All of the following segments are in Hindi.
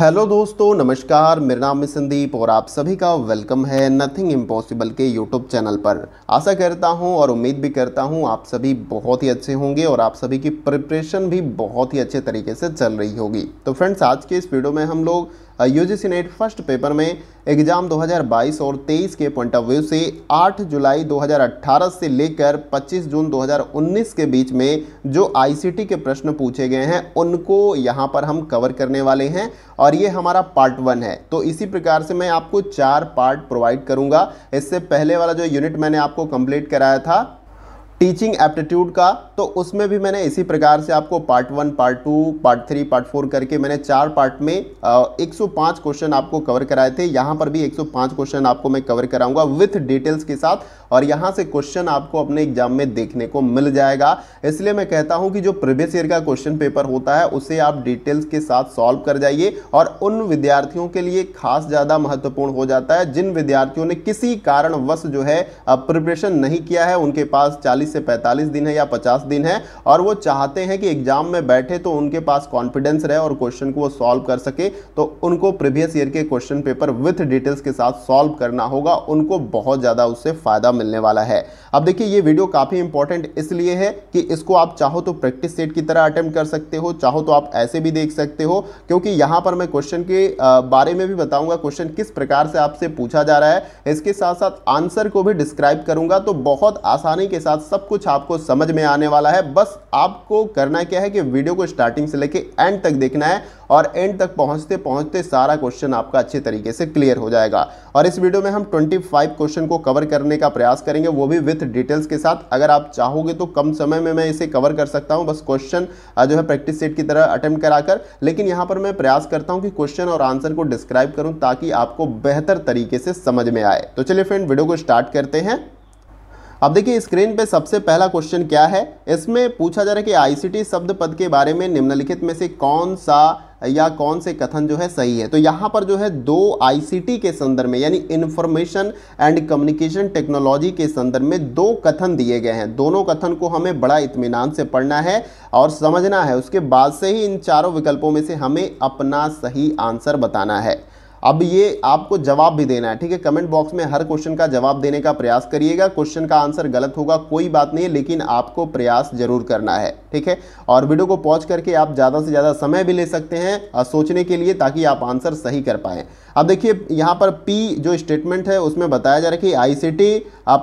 हेलो दोस्तों नमस्कार मेरा नाम है संदीप और आप सभी का वेलकम है नथिंग इम्पॉसिबल के यूट्यूब चैनल पर आशा करता हूं और उम्मीद भी करता हूं आप सभी बहुत ही अच्छे होंगे और आप सभी की प्रिपरेशन भी बहुत ही अच्छे तरीके से चल रही होगी तो फ्रेंड्स आज के इस वीडियो में हम लोग यूजीसी नेट फर्स्ट पेपर में एग्जाम 2022 और 23 के पॉइंट ऑफ व्यू से 8 जुलाई 2018 से लेकर 25 जून 2019 के बीच में जो आईसीटी के प्रश्न पूछे गए हैं उनको यहां पर हम कवर करने वाले हैं और ये हमारा पार्ट वन है तो इसी प्रकार से मैं आपको चार पार्ट प्रोवाइड करूंगा इससे पहले वाला जो यूनिट मैंने आपको कंप्लीट कराया था टीचिंग एप्टीट्यूड का तो उसमें भी मैंने इसी प्रकार से आपको part one part two part three part four करके मैंने चार पार्ट में एक 105 क्वेश्चन आपको कवर कराए थे यहाँ पर भी 105 क्वेश्चन आपको मैं कवर कराऊंगा विथ डिटेल्स के साथ और यहां से क्वेश्चन आपको अपने एग्जाम में देखने को मिल जाएगा इसलिए मैं कहता हूं कि जो प्रीवियस ईयर का क्वेश्चन पेपर होता है उसे आप डिटेल्स के साथ सॉल्व कर जाइए और उन विद्यार्थियों के लिए खास ज़्यादा महत्वपूर्ण हो जाता है जिन विद्यार्थियों ने किसी कारणवश जो है प्रिपरेशन नहीं किया है उनके पास चालीस से पैंतालीस दिन है या पचास दिन है और वो चाहते हैं कि एग्जाम में बैठे तो उनके पास कॉन्फिडेंस रहे और क्वेश्चन को वो सॉल्व कर सके तो उनको प्रीवियस ईयर के क्वेश्चन पेपर विथ डिटेल्स के साथ सॉल्व करना होगा उनको बहुत ज़्यादा उससे फ़ायदा मिलने वाला है अब देखिए ये वीडियो काफ़ी इंपॉर्टेंट इसलिए है कि इसको आप चाहो तो प्रैक्टिस सेट की तरह अटेम्प्ट कर सकते हो चाहो तो आप ऐसे भी देख सकते हो क्योंकि यहां पर मैं क्वेश्चन के बारे में भी बताऊंगा क्वेश्चन किस प्रकार से आपसे पूछा जा रहा है इसके साथ साथ आंसर को भी डिस्क्राइब करूंगा तो बहुत आसानी के साथ सब कुछ आपको समझ में आने वाला है बस आपको करना क्या है कि वीडियो को स्टार्टिंग से लेके एंड तक देखना है और एंड तक पहुंचते पहुंचते सारा क्वेश्चन आपका अच्छे तरीके से क्लियर हो जाएगा और इस वीडियो में हम 25 क्वेश्चन को कवर करने का प्रयास प्रयास करेंगे वो भी विथ डिटेल्स के साथ अगर आप चाहोगे तो कम समय में मैं इसे कवर कर सकता हूँ बस क्वेश्चन जो है प्रैक्टिस सेट की तरह अटैम्प्ट कराकर लेकिन यहाँ पर मैं प्रयास करता हूँ कि क्वेश्चन और आंसर को डिस्क्राइब करूँ ताकि आपको बेहतर तरीके से समझ में आए तो चलिए फ्रेंड वीडियो को स्टार्ट करते हैं अब देखिए स्क्रीन पे सबसे पहला क्वेश्चन क्या है इसमें पूछा जा रहा है कि आईसीटी शब्द पद के बारे में निम्नलिखित में से कौन सा या कौन से कथन जो है सही है तो यहाँ पर जो है दो आईसीटी के संदर्भ में यानी इन्फॉर्मेशन एंड कम्युनिकेशन टेक्नोलॉजी के संदर्भ में दो कथन दिए गए हैं दोनों कथन को हमें बड़ा इतमान से पढ़ना है और समझना है उसके बाद से ही इन चारों विकल्पों में से हमें अपना सही आंसर बताना है अब ये आपको जवाब भी देना है ठीक है कमेंट बॉक्स में हर क्वेश्चन का जवाब देने का प्रयास करिएगा क्वेश्चन का आंसर गलत होगा कोई बात नहीं है लेकिन आपको प्रयास जरूर करना है ठीक है और वीडियो को पॉज करके आप ज़्यादा से ज़्यादा समय भी ले सकते हैं सोचने के लिए ताकि आप आंसर सही कर पाएँ अब देखिए यहाँ पर पी जो स्टेटमेंट है उसमें बताया जा रहा है कि आईसीटी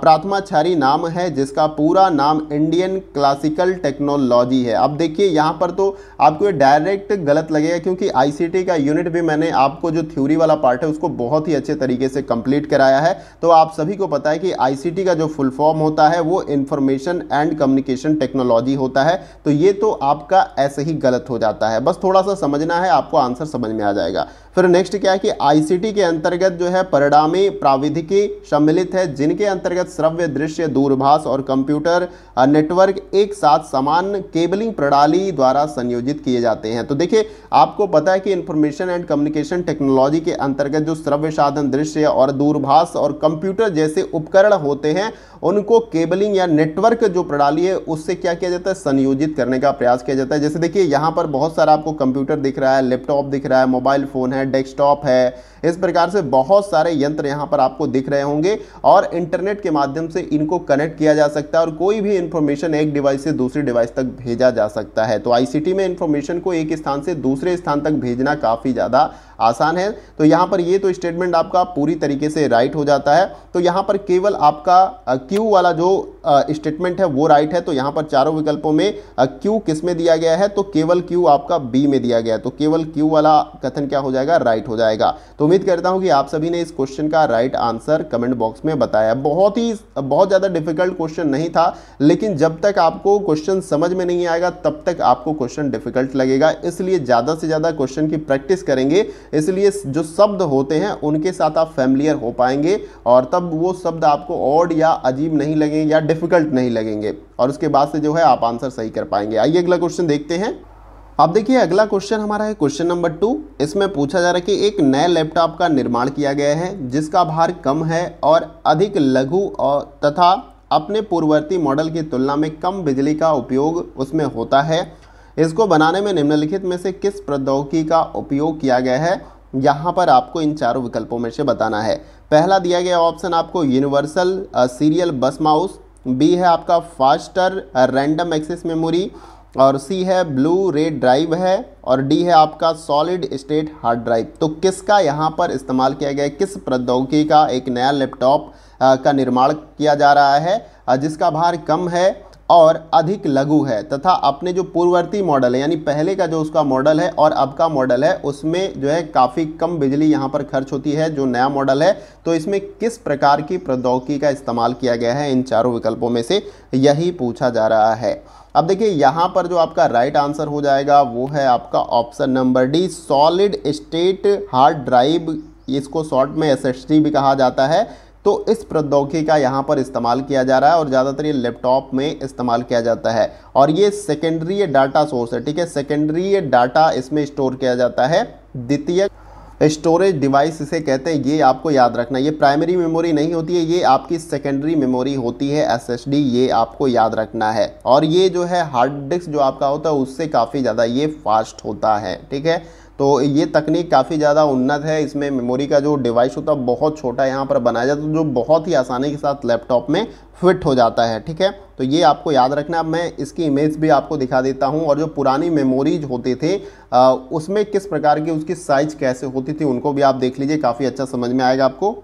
प्राथमाचारी नाम है जिसका पूरा नाम इंडियन क्लासिकल टेक्नोलॉजी है अब देखिए यहाँ पर तो आपको डायरेक्ट गलत लगेगा क्योंकि आईसीटी का यूनिट भी मैंने आपको जो थ्योरी वाला पार्ट है उसको बहुत ही अच्छे तरीके से कंप्लीट कराया है तो आप सभी को पता है कि आईसीटी का जो फुल फॉर्म होता है वो इंफॉर्मेशन एंड कम्युनिकेशन टेक्नोलॉजी होता है तो ये तो आपका ऐसे ही गलत हो जाता है बस थोड़ा सा समझना है आपको आंसर समझ में आ जाएगा फिर नेक्स्ट क्या है कि आई आईसीटी के अंतर्गत जो है परिणामी प्राविधिकी सम्मिलित है जिनके अंतर्गत श्रव्य दृश्य दूरभाष और कंप्यूटर नेटवर्क एक साथ समान केबलिंग प्रणाली द्वारा संयोजित किए जाते हैं तो देखिए आपको पता है कि इंफॉर्मेशन एंड कम्युनिकेशन टेक्नोलॉजी के अंतर्गत जो श्रव्य साधन दृश्य और दूरभाष और कंप्यूटर जैसे उपकरण होते हैं उनको केबलिंग या नेटवर्क जो प्रणाली है उससे क्या किया जाता है संयोजित करने का प्रयास किया जाता है जैसे देखिए यहाँ पर बहुत सारा आपको कंप्यूटर दिख रहा है लैपटॉप दिख रहा है मोबाइल फ़ोन है डेस्कटॉप है इस प्रकार से बहुत सारे यंत्र यहाँ पर आपको दिख रहे होंगे और इंटरनेट के माध्यम से इनको कनेक्ट किया जा सकता है और कोई भी इंफॉर्मेशन एक डिवाइस से दूसरे डिवाइस तक भेजा जा सकता है तो आई में इंफॉर्मेशन को एक स्थान से दूसरे स्थान तक भेजना काफ़ी ज़्यादा आसान है तो यहाँ पर ये तो स्टेटमेंट आपका पूरी तरीके से राइट हो जाता है तो यहाँ पर केवल आपका क्यू वाला जो स्टेटमेंट है वो राइट है तो यहां पर चारों विकल्पों में क्यू किस में दिया गया है तो केवल क्यू आपका बी में दिया गया है तो केवल क्यू वाला कथन क्या हो जाएगा राइट हो जाएगा तो उम्मीद करता हूं कि आप सभी ने इस क्वेश्चन का राइट आंसर कमेंट बॉक्स में बताया बहुत ही बहुत ज़्यादा डिफिकल्ट क्वेश्चन नहीं था लेकिन जब तक आपको क्वेश्चन समझ में नहीं आएगा तब तक आपको क्वेश्चन डिफिकल्ट लगेगा इसलिए ज़्यादा से ज़्यादा क्वेश्चन की प्रैक्टिस करेंगे इसलिए जो शब्द होते हैं उनके साथ आप फैमिलियर हो पाएंगे और तब वो शब्द आपको ऑड या अजीब नहीं लगेंगे या डिफ़िकल्ट नहीं लगेंगे और उसके बाद से जो है आप आंसर सही कर पाएंगे आइए अगला क्वेश्चन देखते हैं अब देखिए अगला क्वेश्चन हमारा है क्वेश्चन नंबर टू इसमें पूछा जा रहा है कि एक नए लैपटॉप का निर्माण किया गया है जिसका भार कम है और अधिक लघु और तथा अपने पूर्ववर्ती मॉडल की तुलना में कम बिजली का उपयोग उसमें होता है इसको बनाने में निम्नलिखित में से किस प्रौद्योगिकी का उपयोग किया गया है यहाँ पर आपको इन चारों विकल्पों में से बताना है पहला दिया गया ऑप्शन आपको universal serial bus mouse B है आपका फास्टर रैंडम एक्सेस मेमोरी और सी है ब्लू रेड ड्राइव है और डी है आपका सॉलिड स्टेट हार्ड ड्राइव तो किसका यहाँ पर इस्तेमाल किया गया किस प्रौद्योगिकी का एक नया लैपटॉप का निर्माण किया जा रहा है जिसका भार कम है और अधिक लघु है तथा अपने जो पूर्ववर्ती मॉडल है यानी पहले का जो उसका मॉडल है और अब का मॉडल है उसमें जो है काफ़ी कम बिजली यहाँ पर खर्च होती है जो नया मॉडल है तो इसमें किस प्रकार की प्रौद्योगिकी का इस्तेमाल किया गया है इन चारों विकल्पों में से यही पूछा जा रहा है अब देखिए यहाँ पर जो आपका राइट आंसर हो जाएगा वो है आपका option number D solid state hard drive इसको शॉर्ट में एस भी कहा जाता है तो इस प्रौद्योगिकी का यहाँ पर इस्तेमाल किया जा रहा है और ज़्यादातर ये लैपटॉप में इस्तेमाल किया जाता है और ये सेकेंडरी डाटा सोर्स है ठीक है सेकेंडरी डाटा इसमें स्टोर किया जाता है द्वितीय स्टोरेज डिवाइस इसे कहते हैं ये आपको याद रखना ये प्राइमरी मेमोरी नहीं होती है ये आपकी सेकेंडरी मेमोरी होती है एसएसडी ये आपको याद रखना है और ये जो है हार्ड डिस्क जो आपका होता है उससे काफ़ी ज़्यादा ये फास्ट होता है ठीक है तो ये तकनीक काफ़ी ज़्यादा उन्नत है इसमें मेमोरी का जो डिवाइस होता है बहुत छोटा यहाँ पर बनाया जाता है जो बहुत ही आसानी के साथ लैपटॉप में फिट हो जाता है ठीक है तो ये आपको याद रखना अब मैं इसकी इमेज भी आपको दिखा देता हूँ और जो पुरानी मेमोरीज होते थे आ, उसमें किस प्रकार की उसकी साइज कैसे होती थी उनको भी आप देख लीजिए काफ़ी अच्छा समझ में आएगा आपको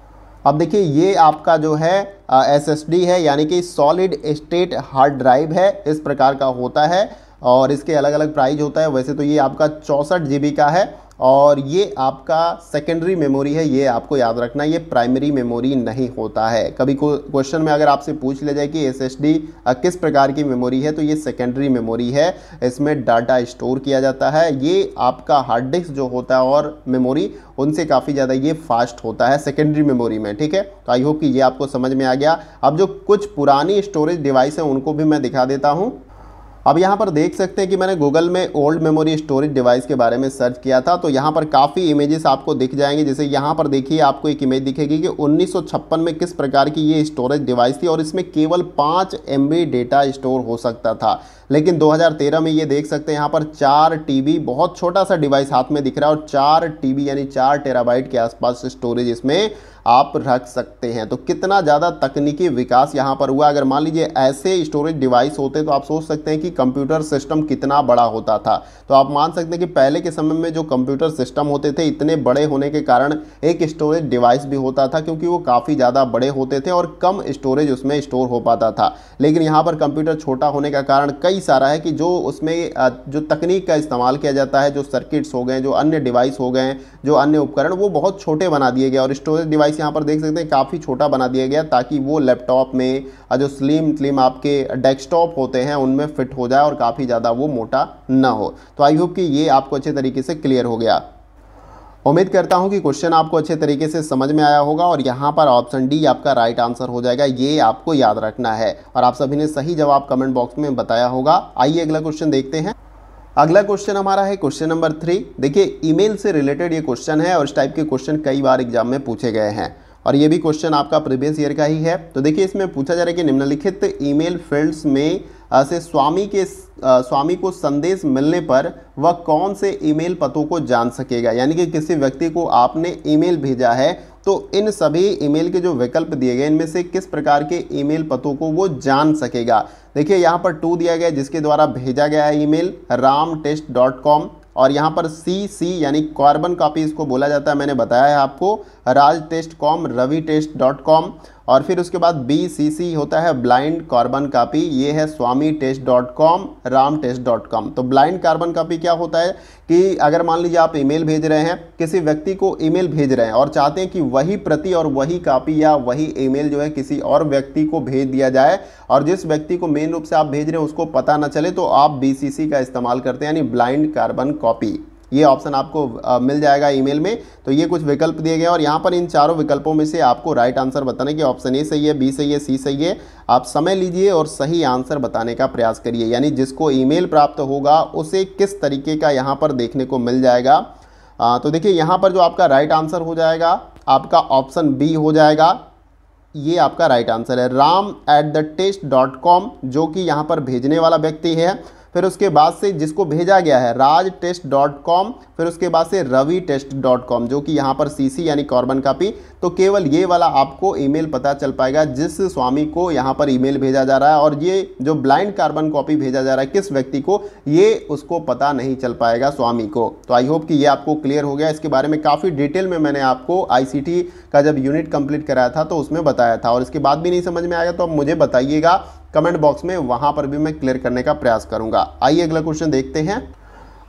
अब देखिए ये आपका जो है एस है यानी कि सॉलिड स्टेट हार्ड ड्राइव है इस प्रकार का होता है और इसके अलग अलग प्राइज होता है वैसे तो ये आपका चौंसठ जी का है और ये आपका सेकेंडरी मेमोरी है ये आपको याद रखना ये प्राइमरी मेमोरी नहीं होता है कभी क्वेश्चन में अगर आपसे पूछ लिया जाए कि एसएसडी किस प्रकार की मेमोरी है तो ये सेकेंडरी मेमोरी है इसमें डाटा स्टोर किया जाता है ये आपका हार्ड डिस्क जो होता है और मेमोरी उनसे काफ़ी ज़्यादा ये फास्ट होता है सेकेंडरी मेमोरी में ठीक है तो आई होप कि ये आपको समझ में आ गया अब जो कुछ पुरानी स्टोरेज डिवाइस हैं उनको भी मैं दिखा देता हूँ अब यहाँ पर देख सकते हैं कि मैंने गूगल में ओल्ड मेमोरी स्टोरेज डिवाइस के बारे में सर्च किया था तो यहाँ पर काफ़ी इमेजेस आपको दिख जाएंगे जैसे यहाँ पर देखिए आपको एक इमेज दिखेगी कि उन्नीस में किस प्रकार की ये स्टोरेज डिवाइस थी और इसमें केवल पाँच एम डेटा स्टोर हो सकता था लेकिन 2013 में ये देख सकते हैं यहाँ पर चार टीबी बहुत छोटा सा डिवाइस हाथ में दिख रहा है और चार टीबी यानी चार टेराबाइट के आसपास स्टोरेज इसमें आप रख सकते हैं तो कितना ज़्यादा तकनीकी विकास यहाँ पर हुआ अगर मान लीजिए ऐसे स्टोरेज डिवाइस होते तो आप सोच सकते हैं कि कंप्यूटर सिस्टम कितना बड़ा होता था तो आप मान सकते हैं कि पहले के समय में जो कंप्यूटर सिस्टम होते थे इतने बड़े होने के कारण एक स्टोरेज डिवाइस भी होता था क्योंकि वो काफ़ी ज़्यादा बड़े होते थे और कम स्टोरेज उसमें स्टोर हो पाता था लेकिन यहाँ पर कंप्यूटर छोटा होने का कारण कई यही सारा है कि जो उसमें जो तकनीक का इस्तेमाल किया जाता है जो सर्किट्स हो गए जो अन्य डिवाइस हो गए जो अन्य उपकरण वो बहुत छोटे बना दिए गए और स्टोरेज डिवाइस यहाँ पर देख सकते हैं काफ़ी छोटा बना दिया गया ताकि वो लैपटॉप में जो स्लिम स्लिम आपके डेस्कटॉप होते हैं उनमें फिट हो जाए और काफ़ी ज़्यादा वो मोटा ना हो तो आई होप कि ये आपको अच्छे तरीके से क्लियर हो गया उम्मीद करता हूं कि क्वेश्चन आपको अच्छे तरीके से समझ में आया होगा और यहां पर ऑप्शन डी आपका राइट आंसर हो जाएगा ये आपको याद रखना है और आप सभी ने सही जवाब कमेंट बॉक्स में बताया होगा आइए अगला क्वेश्चन देखते हैं अगला क्वेश्चन हमारा है क्वेश्चन नंबर थ्री देखिए ईमेल से रिलेटेड ये क्वेश्चन है और इस टाइप के क्वेश्चन कई बार एग्जाम में पूछे गए हैं और ये भी क्वेश्चन आपका प्रीवियस ईयर का ही है तो देखिए इसमें पूछा जा रहा है कि निम्नलिखित ईमेल फील्ड्स में से स्वामी के स्वामी को संदेश मिलने पर वह कौन से ईमेल पतों को जान सकेगा यानी कि किसी व्यक्ति को आपने ईमेल भेजा है तो इन सभी ईमेल के जो विकल्प दिए गए इनमें से किस प्रकार के ईमेल पतों को वो जान सकेगा देखिए यहाँ पर टू दिया गया जिसके द्वारा भेजा गया है email Ram test dot com और यहाँ पर सी सी यानी कार्बन कॉपी इसको बोला जाता है मैंने बताया है आपको Raj test com Ravi test dot com और फिर उसके बाद बी सी सी होता है ब्लाइंड कार्बन कापी ये है Swami test dot com Ram test dot com तो ब्लाइंड कार्बन कापी क्या होता है कि अगर मान लीजिए आप ईमेल भेज रहे हैं किसी व्यक्ति को ईमेल भेज रहे हैं और चाहते हैं कि वही प्रति और वही कापी या वही ईमेल जो है किसी और व्यक्ति को भेज दिया जाए और जिस व्यक्ति को मेन रूप से आप भेज रहे हैं उसको पता ना चले तो आप बी का इस्तेमाल करते हैं यानी ब्लाइंड कार्बन कॉपी ये ऑप्शन आपको मिल जाएगा ईमेल में तो ये कुछ विकल्प दिए गए और यहाँ पर इन चारों विकल्पों में से आपको राइट आंसर बताना कि ऑप्शन ए सही है बी सही है सी सही है आप समय लीजिए और सही आंसर बताने का प्रयास करिए यानी जिसको ईमेल प्राप्त होगा उसे किस तरीके का यहाँ पर देखने को मिल जाएगा आ, तो देखिए यहाँ पर जो आपका राइट आंसर हो जाएगा आपका ऑप्शन बी हो जाएगा ये आपका राइट आंसर है Ram at the test dot com जो कि यहाँ पर भेजने वाला व्यक्ति है फिर उसके बाद से जिसको भेजा गया है राज टेस्ट डॉट कॉम फिर उसके बाद से रवि टेस्ट डॉट कॉम जो कि यहाँ पर सीसी यानी कॉर्बन कापी तो केवल ये वाला आपको ईमेल पता चल पाएगा जिस स्वामी को यहाँ पर ईमेल भेजा जा रहा है और ये जो ब्लाइंड कार्बन कॉपी भेजा जा रहा है किस व्यक्ति को ये उसको पता नहीं चल पाएगा स्वामी को तो आई होप कि ये आपको क्लियर हो गया इसके बारे में काफ़ी डिटेल में मैंने आपको आई का जब यूनिट कंप्लीट कराया था तो उसमें बताया था और इसके बाद भी नहीं समझ में आया तो आप मुझे बताइएगा कमेंट बॉक्स में वहां पर भी मैं क्लियर करने का प्रयास करूंगा आइए अगला क्वेश्चन देखते हैं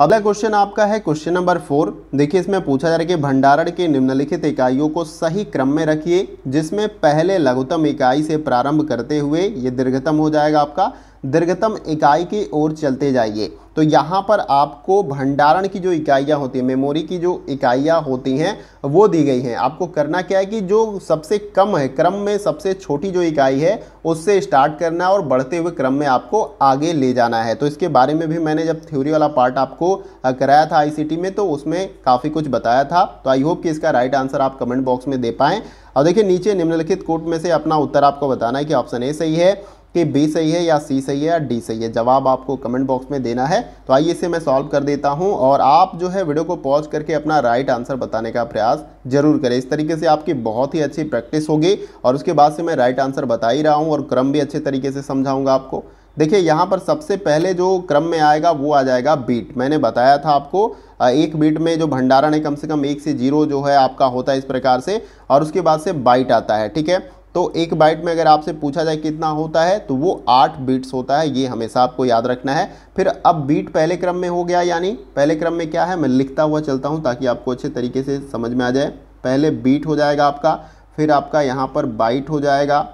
अगला क्वेश्चन आपका है क्वेश्चन नंबर फोर देखिए इसमें पूछा जा रहा है कि भंडारण के निम्नलिखित इकाइयों को सही क्रम में रखिए जिसमें पहले लघुतम इकाई से प्रारंभ करते हुए ये दीर्घतम हो जाएगा आपका दीर्घतम इकाई की ओर चलते जाइए तो यहाँ पर आपको भंडारण की जो इकाइयाँ होती हैं मेमोरी की जो इकाइयाँ होती हैं वो दी गई हैं आपको करना क्या है कि जो सबसे कम है क्रम में सबसे छोटी जो इकाई है उससे स्टार्ट करना है और बढ़ते हुए क्रम में आपको आगे ले जाना है तो इसके बारे में भी मैंने जब थ्योरी वाला पार्ट आपको कराया था आई में तो उसमें काफ़ी कुछ बताया था तो आई होप कि इसका राइट आंसर आप कमेंट बॉक्स में दे पाएँ और देखिए नीचे निम्नलिखित कोट में से अपना उत्तर आपको बताना है कि ऑप्शन ए सही है कि बी सही है या सी सही है या डी सही है जवाब आपको कमेंट बॉक्स में देना है तो आइए इसे मैं सॉल्व कर देता हूं और आप जो है वीडियो को पॉज करके अपना राइट आंसर बताने का प्रयास जरूर करें इस तरीके से आपकी बहुत ही अच्छी प्रैक्टिस होगी और उसके बाद से मैं राइट आंसर बता ही रहा हूँ और क्रम भी अच्छे तरीके से समझाऊँगा आपको देखिए यहाँ पर सबसे पहले जो क्रम में आएगा वो आ जाएगा बीट मैंने बताया था आपको एक बीट में जो भंडारण है कम से कम एक से जीरो जो है आपका होता है इस प्रकार से और उसके बाद से बाइट आता है ठीक है तो एक बाइट में अगर आपसे पूछा जाए कितना होता है तो वो आठ बीट्स होता है ये हमेशा आपको याद रखना है फिर अब बीट पहले क्रम में हो गया यानी पहले क्रम में क्या है मैं लिखता हुआ चलता हूँ ताकि आपको अच्छे तरीके से समझ में आ जाए पहले बीट हो जाएगा आपका फिर आपका यहाँ पर बाइट हो जाएगा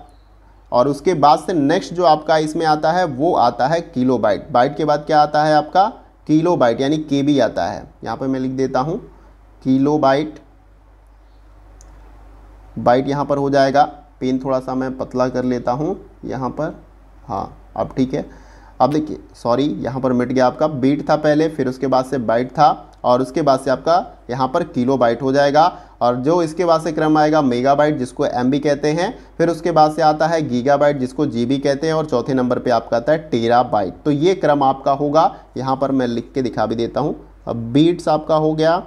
और उसके बाद से नेक्स्ट जो आपका इसमें आता है वो आता है किलो बाइट बाइट के बाद क्या आता है आपका किलो बाइट यानी के बी आता है यहाँ पर मैं लिख देता हूँ किलो बाइट बाइट यहाँ पर हो जाएगा पेन थोड़ा सा मैं पतला कर लेता हूँ यहाँ पर हाँ अब ठीक है अब देखिए सॉरी यहाँ पर मिट गया आपका बीट था पहले फिर उसके बाद से बाइट था और उसके बाद से आपका यहाँ पर किलो बाइट हो जाएगा और जो इसके बाद से क्रम आएगा मेगा बाइट जिसको एम कहते हैं फिर उसके बाद से आता है गीगा बाइट जिसको जी कहते हैं और चौथे नंबर पे आपका आता है टेरा बाइट तो ये क्रम आपका होगा यहाँ पर मैं लिख के दिखा भी देता हूँ अब बीट्स आपका हो गया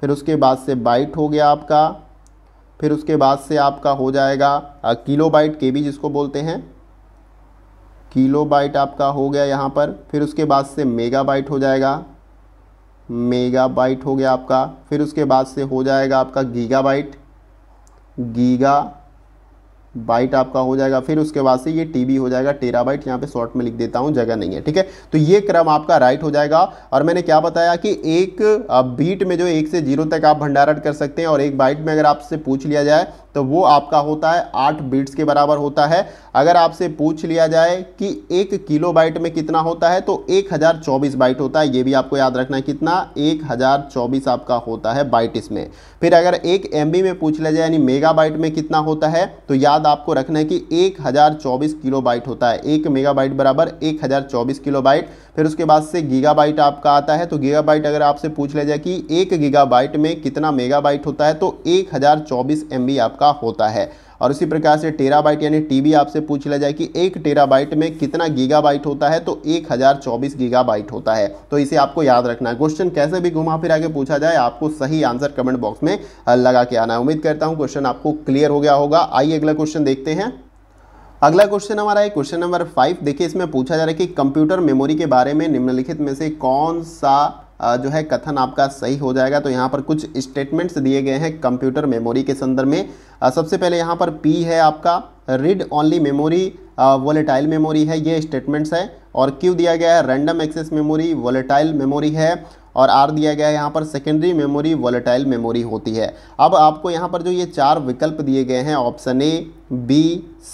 फिर उसके बाद से बाइट हो गया आपका फिर उसके बाद से आपका हो जाएगा किलो बाइट के बी जिसको बोलते हैं किलो बाइट आपका हो गया यहाँ पर फिर उसके बाद से मेगा बाइट हो जाएगा मेगा बाइट हो गया आपका फिर उसके बाद से हो जाएगा आपका गीगा बाइट गीगा बाइट आपका हो जाएगा फिर उसके बाद से ये टीबी हो जाएगा टेरा बाइट यहाँ पे शॉर्ट में लिख देता हूँ जगह नहीं है ठीक है तो ये क्रम आपका राइट हो जाएगा और मैंने क्या बताया कि एक बीट में जो एक से जीरो तक आप भंडारण कर सकते हैं और एक बाइट में अगर आपसे पूछ लिया जाए तो वो आपका होता है आठ बीट्स के बराबर होता है अगर आपसे पूछ लिया जाए कि एक किलो बाइट में कितना होता है तो एक हज़ार चौबीस बाइट होता है ये भी आपको याद रखना है कितना एक हज़ार चौबीस आपका होता है बाइट इसमें फिर अगर एक एम में पूछ लिया जाए यानी मेगा बाइट में कितना होता है तो याद आपको रखना है कि एक हज़ार चौबीस किलो बाइट होता है एक मेगा बाइट बराबर एक हज़ार चौबीस किलो बाइट फिर उसके बाद से गीगा बाइट आपका आता है तो गीगा बाइट अगर आपसे पूछ लिया जाए कि एक गीगा बाइट में कितना मेगा बाइट होता है तो एक हज़ार चौबीस आपका आपका होता है और इसी प्रकार से टेराबाइट यानी टीबी आपसे पूछ लिया जाए कि एक टेराबाइट में कितना गीगाबाइट होता है तो एक हज़ार चौबीस गीगाबाइट होता है तो इसे आपको याद रखना है क्वेश्चन कैसे भी घुमा फिर आगे पूछा जाए आपको सही आंसर कमेंट बॉक्स में लगा के आना है उम्मीद करता हूँ क्वेश्चन आपको क्लियर हो गया होगा आइए अगला क्वेश्चन देखते हैं अगला क्वेश्चन हमारा है क्वेश्चन नंबर फाइव देखिए इसमें पूछा जा रहा है कि कंप्यूटर मेमोरी के बारे में निम्नलिखित में से कौन सा जो है कथन आपका सही हो जाएगा तो यहाँ पर कुछ स्टेटमेंट्स दिए गए हैं कंप्यूटर मेमोरी के संदर्भ में सबसे पहले यहाँ पर पी है आपका read only memory volatile memory है ये स्टेटमेंट्स है और क्यू दिया गया है random access memory volatile memory है और आर दिया गया है यहाँ पर सेकेंडरी मेमोरी वोलेटाइल मेमोरी होती है अब आपको यहाँ पर जो ये चार विकल्प दिए गए हैं ऑप्शन ए बी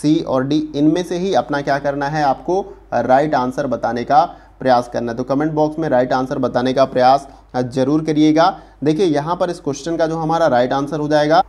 सी और डी इनमें से ही अपना क्या करना है आपको राइट आंसर बताने का प्रयास करना है तो कमेंट बॉक्स में राइट आंसर बताने का प्रयास ज़रूर करिएगा देखिए यहाँ पर इस क्वेश्चन का जो हमारा राइट आंसर हो जाएगा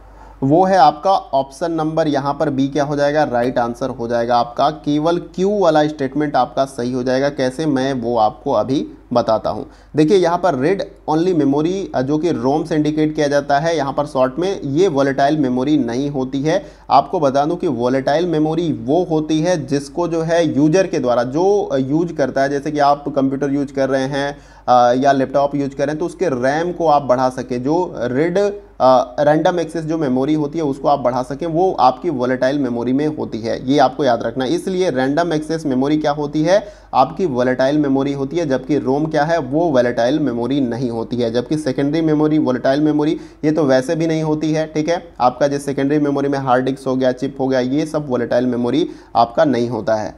वो है आपका ऑप्शन नंबर यहाँ पर बी क्या हो जाएगा राइट आंसर हो जाएगा आपका केवल क्यू वाला स्टेटमेंट आपका सही हो जाएगा कैसे मैं वो आपको अभी बताता हूँ देखिए यहाँ पर रेड ओनली मेमोरी जो कि रोम से इंडिकेट किया जाता है यहाँ पर शॉर्ट में ये वॉलेटाइल मेमोरी नहीं होती है आपको बता दूँ कि वॉलेटाइल मेमोरी वो होती है जिसको जो है यूजर के द्वारा जो यूज करता है जैसे कि आप कंप्यूटर यूज कर रहे हैं या लैपटॉप यूज करें तो उसके रैम को आप बढ़ा सके जो रेड रैंडम एक्सेस जो मेमोरी होती है उसको आप बढ़ा सकें वो आपकी वोलेटाइल मेमोरी में होती है ये आपको याद रखना इसलिए रैंडम एक्सेस मेमोरी क्या होती है आपकी वोलेटाइल मेमोरी होती है जबकि रोम क्या है वो वोलेटाइल मेमोरी नहीं होती है जबकि सेकेंडरी मेमोरी वोलेटाइल मेमोरी ये तो वैसे भी नहीं होती है ठीक है आपका जैसे सेकेंडरी मेमोरी में हार्ड डिस्क हो गया चिप हो गया ये सब वोलेटाइल मेमोरी आपका नहीं होता है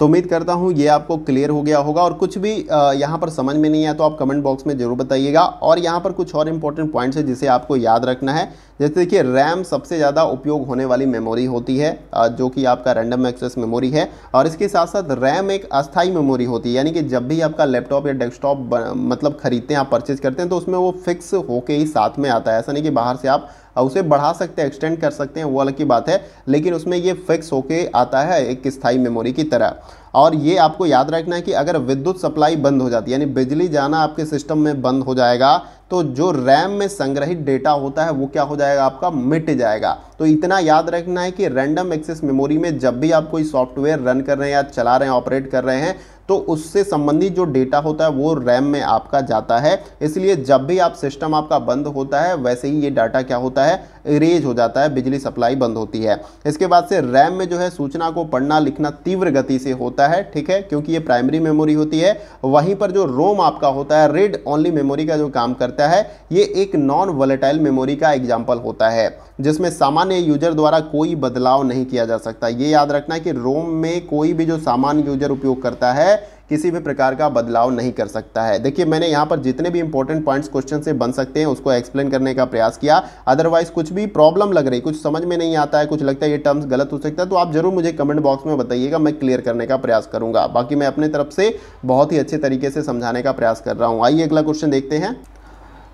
तो उम्मीद करता हूँ ये आपको क्लियर हो गया होगा और कुछ भी यहाँ पर समझ में नहीं आया तो आप कमेंट बॉक्स में ज़रूर बताइएगा और यहाँ पर कुछ और इंपॉर्टेंट पॉइंट्स है जिसे आपको याद रखना है जैसे देखिए रैम सबसे ज़्यादा उपयोग होने वाली मेमोरी होती है जो कि आपका रैंडम एक्सेस मेमोरी है और इसके साथ साथ रैम एक अस्थाई मेमोरी होती है यानी कि जब भी आपका लैपटॉप या डेस्कटॉप मतलब खरीदते हैं आप परचेज करते हैं तो उसमें वो फिक्स होके ही साथ में आता है ऐसा नहीं कि बाहर से आप और उसे बढ़ा सकते हैं एक्सटेंड कर सकते हैं वो अलग की बात है लेकिन उसमें ये फिक्स होके आता है एक स्थायी मेमोरी की तरह और ये आपको याद रखना है कि अगर विद्युत सप्लाई बंद हो जाती है यानी बिजली जाना आपके सिस्टम में बंद हो जाएगा तो जो रैम में संग्रहित डेटा होता है वो क्या हो जाएगा आपका मिट जाएगा तो इतना याद रखना है कि रैंडम एक्सेस मेमोरी में जब भी आप कोई सॉफ्टवेयर रन कर रहे हैं या चला रहे हैं ऑपरेट कर रहे हैं तो उससे संबंधित जो डेटा होता है वो रैम में आपका जाता है इसलिए जब भी आप सिस्टम आपका बंद होता है वैसे ही ये डाटा क्या होता है रेज हो जाता है बिजली सप्लाई बंद होती है इसके बाद से रैम में जो है सूचना को पढ़ना लिखना तीव्र गति से होता है ठीक है क्योंकि ये प्राइमरी मेमोरी होती है वहीं पर जो रोम आपका होता है रेड ओनली मेमोरी का जो काम करता है ये एक नॉन वोलेटाइल मेमोरी का एग्जाम्पल होता है जिसमें सामान्य यूजर द्वारा कोई बदलाव नहीं किया जा सकता ये याद रखना है कि रोम में कोई भी जो सामान्य यूजर उपयोग करता है किसी भी प्रकार का बदलाव नहीं कर सकता है देखिए मैंने यहाँ पर जितने भी इंपॉर्टेंट पॉइंट्स क्वेश्चन से बन सकते हैं उसको एक्सप्लेन करने का प्रयास किया अदरवाइज कुछ भी प्रॉब्लम लग रही कुछ समझ में नहीं आता है कुछ लगता है ये टर्म्स गलत हो सकता है तो आप जरूर मुझे कमेंट बॉक्स में बताइएगा मैं क्लियर करने का प्रयास करूंगा बाकी मैं अपने तरफ से बहुत ही अच्छे तरीके से समझाने का प्रयास कर रहा हूँ आइए अगला क्वेश्चन देखते हैं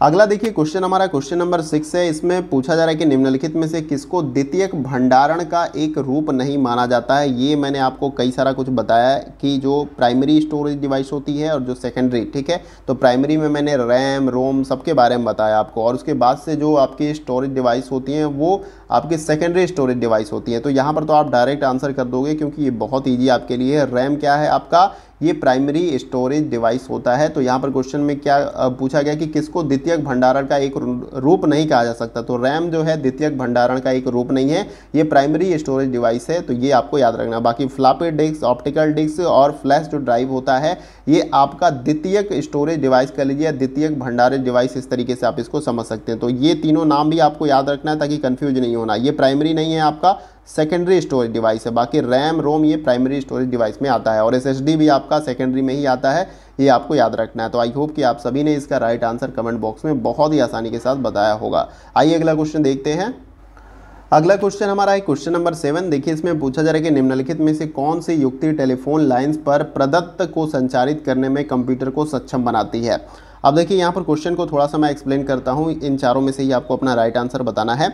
अगला देखिए क्वेश्चन हमारा क्वेश्चन नंबर सिक्स है इसमें पूछा जा रहा है कि निम्नलिखित में से किसको द्वितीयक भंडारण का एक रूप नहीं माना जाता है ये मैंने आपको कई सारा कुछ बताया है कि जो प्राइमरी स्टोरेज डिवाइस होती है और जो सेकेंडरी ठीक है तो प्राइमरी में मैंने रैम रोम सबके बारे में बताया आपको और उसके बाद से जो आपकी स्टोरेज डिवाइस होती हैं वो आपकी सेकेंडरी स्टोरेज डिवाइस होती है तो यहाँ पर तो आप डायरेक्ट आंसर कर दोगे क्योंकि ये बहुत ईजी आपके लिए है रैम क्या है आपका ये प्राइमरी स्टोरेज डिवाइस होता है तो यहाँ पर क्वेश्चन में क्या पूछा गया कि किसको द्वितीयक भंडारण का एक रूप नहीं कहा जा सकता तो रैम जो है द्वितीयक भंडारण का एक रूप नहीं है ये प्राइमरी स्टोरेज डिवाइस है तो ये आपको याद रखना बाकी फ्लापी डिस्क ऑप्टिकल डिस्क और फ्लैश जो ड्राइव होता है ये आपका द्वितीयक स्टोरेज डिवाइस कह लीजिए द्वितीयक भंडारण डिवाइस इस तरीके से आप इसको समझ सकते हैं तो ये तीनों नाम भी आपको याद रखना है ताकि कन्फ्यूज नहीं होना ये प्राइमरी नहीं है आपका सेकेंडरी स्टोरेज डिवाइस है बाकी रैम रोम ये प्राइमरी स्टोरेज डिवाइस में आता है और एस भी आपका सेकेंडरी में ही आता है ये आपको याद रखना है तो आई होप कि आप सभी ने इसका राइट आंसर कमेंट बॉक्स में बहुत ही आसानी के साथ बताया होगा आइए अगला क्वेश्चन देखते हैं अगला क्वेश्चन हमारा है क्वेश्चन नंबर सेवन देखिए इसमें पूछा जा रहा है कि निम्नलिखित में से कौन सी युक्ति टेलीफोन लाइंस पर प्रदत्त को संचारित करने में कंप्यूटर को सक्षम बनाती है अब देखिए यहाँ पर क्वेश्चन को थोड़ा सा मैं एक्सप्लेन करता हूँ इन चारों में से ही आपको अपना राइट आंसर बताना है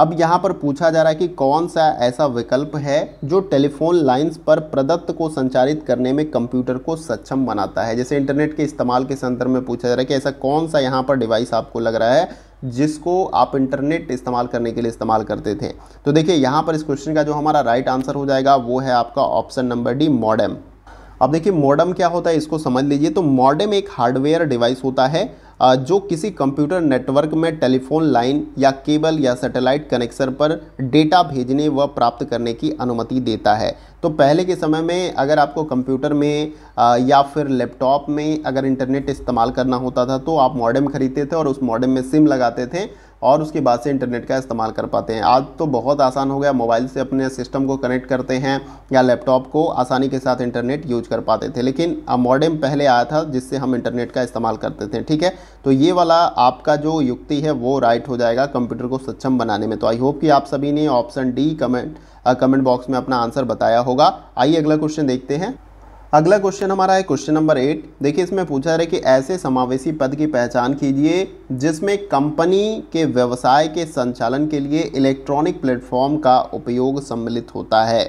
अब यहाँ पर पूछा जा रहा है कि कौन सा ऐसा विकल्प है जो टेलीफोन लाइंस पर प्रदत्त को संचारित करने में कंप्यूटर को सक्षम बनाता है जैसे इंटरनेट के इस्तेमाल के संदर्भ में पूछा जा रहा है कि ऐसा कौन सा यहाँ पर डिवाइस आपको लग रहा है जिसको आप इंटरनेट इस्तेमाल करने के लिए इस्तेमाल करते थे तो देखिए यहाँ पर इस क्वेश्चन का जो हमारा राइट आंसर हो जाएगा वो है आपका ऑप्शन नंबर डी मॉडम अब देखिए मॉडम क्या होता है इसको समझ लीजिए तो मॉडम एक हार्डवेयर डिवाइस होता है जो किसी कंप्यूटर नेटवर्क में टेलीफोन लाइन या केबल या सैटेलाइट कनेक्शन पर डेटा भेजने व प्राप्त करने की अनुमति देता है तो पहले के समय में अगर आपको कंप्यूटर में या फिर लैपटॉप में अगर इंटरनेट इस्तेमाल करना होता था तो आप मॉडम खरीदते थे और उस मॉडम में सिम लगाते थे और उसके बाद से इंटरनेट का इस्तेमाल कर पाते हैं आज तो बहुत आसान हो गया मोबाइल से अपने सिस्टम को कनेक्ट करते हैं या लैपटॉप को आसानी के साथ इंटरनेट यूज कर पाते थे लेकिन मॉडेम पहले आया था जिससे हम इंटरनेट का इस्तेमाल करते थे ठीक है तो ये वाला आपका जो युक्ति है वो राइट हो जाएगा कंप्यूटर को सक्षम बनाने में तो आई होप कि आप सभी ने option D comment comment box में अपना आंसर बताया होगा आइए अगला क्वेश्चन देखते हैं अगला क्वेश्चन हमारा है क्वेश्चन नंबर एट देखिए इसमें पूछा है कि ऐसे समावेशी पद की पहचान कीजिए जिसमें कंपनी के व्यवसाय के संचालन के लिए इलेक्ट्रॉनिक प्लेटफॉर्म का उपयोग सम्मिलित होता है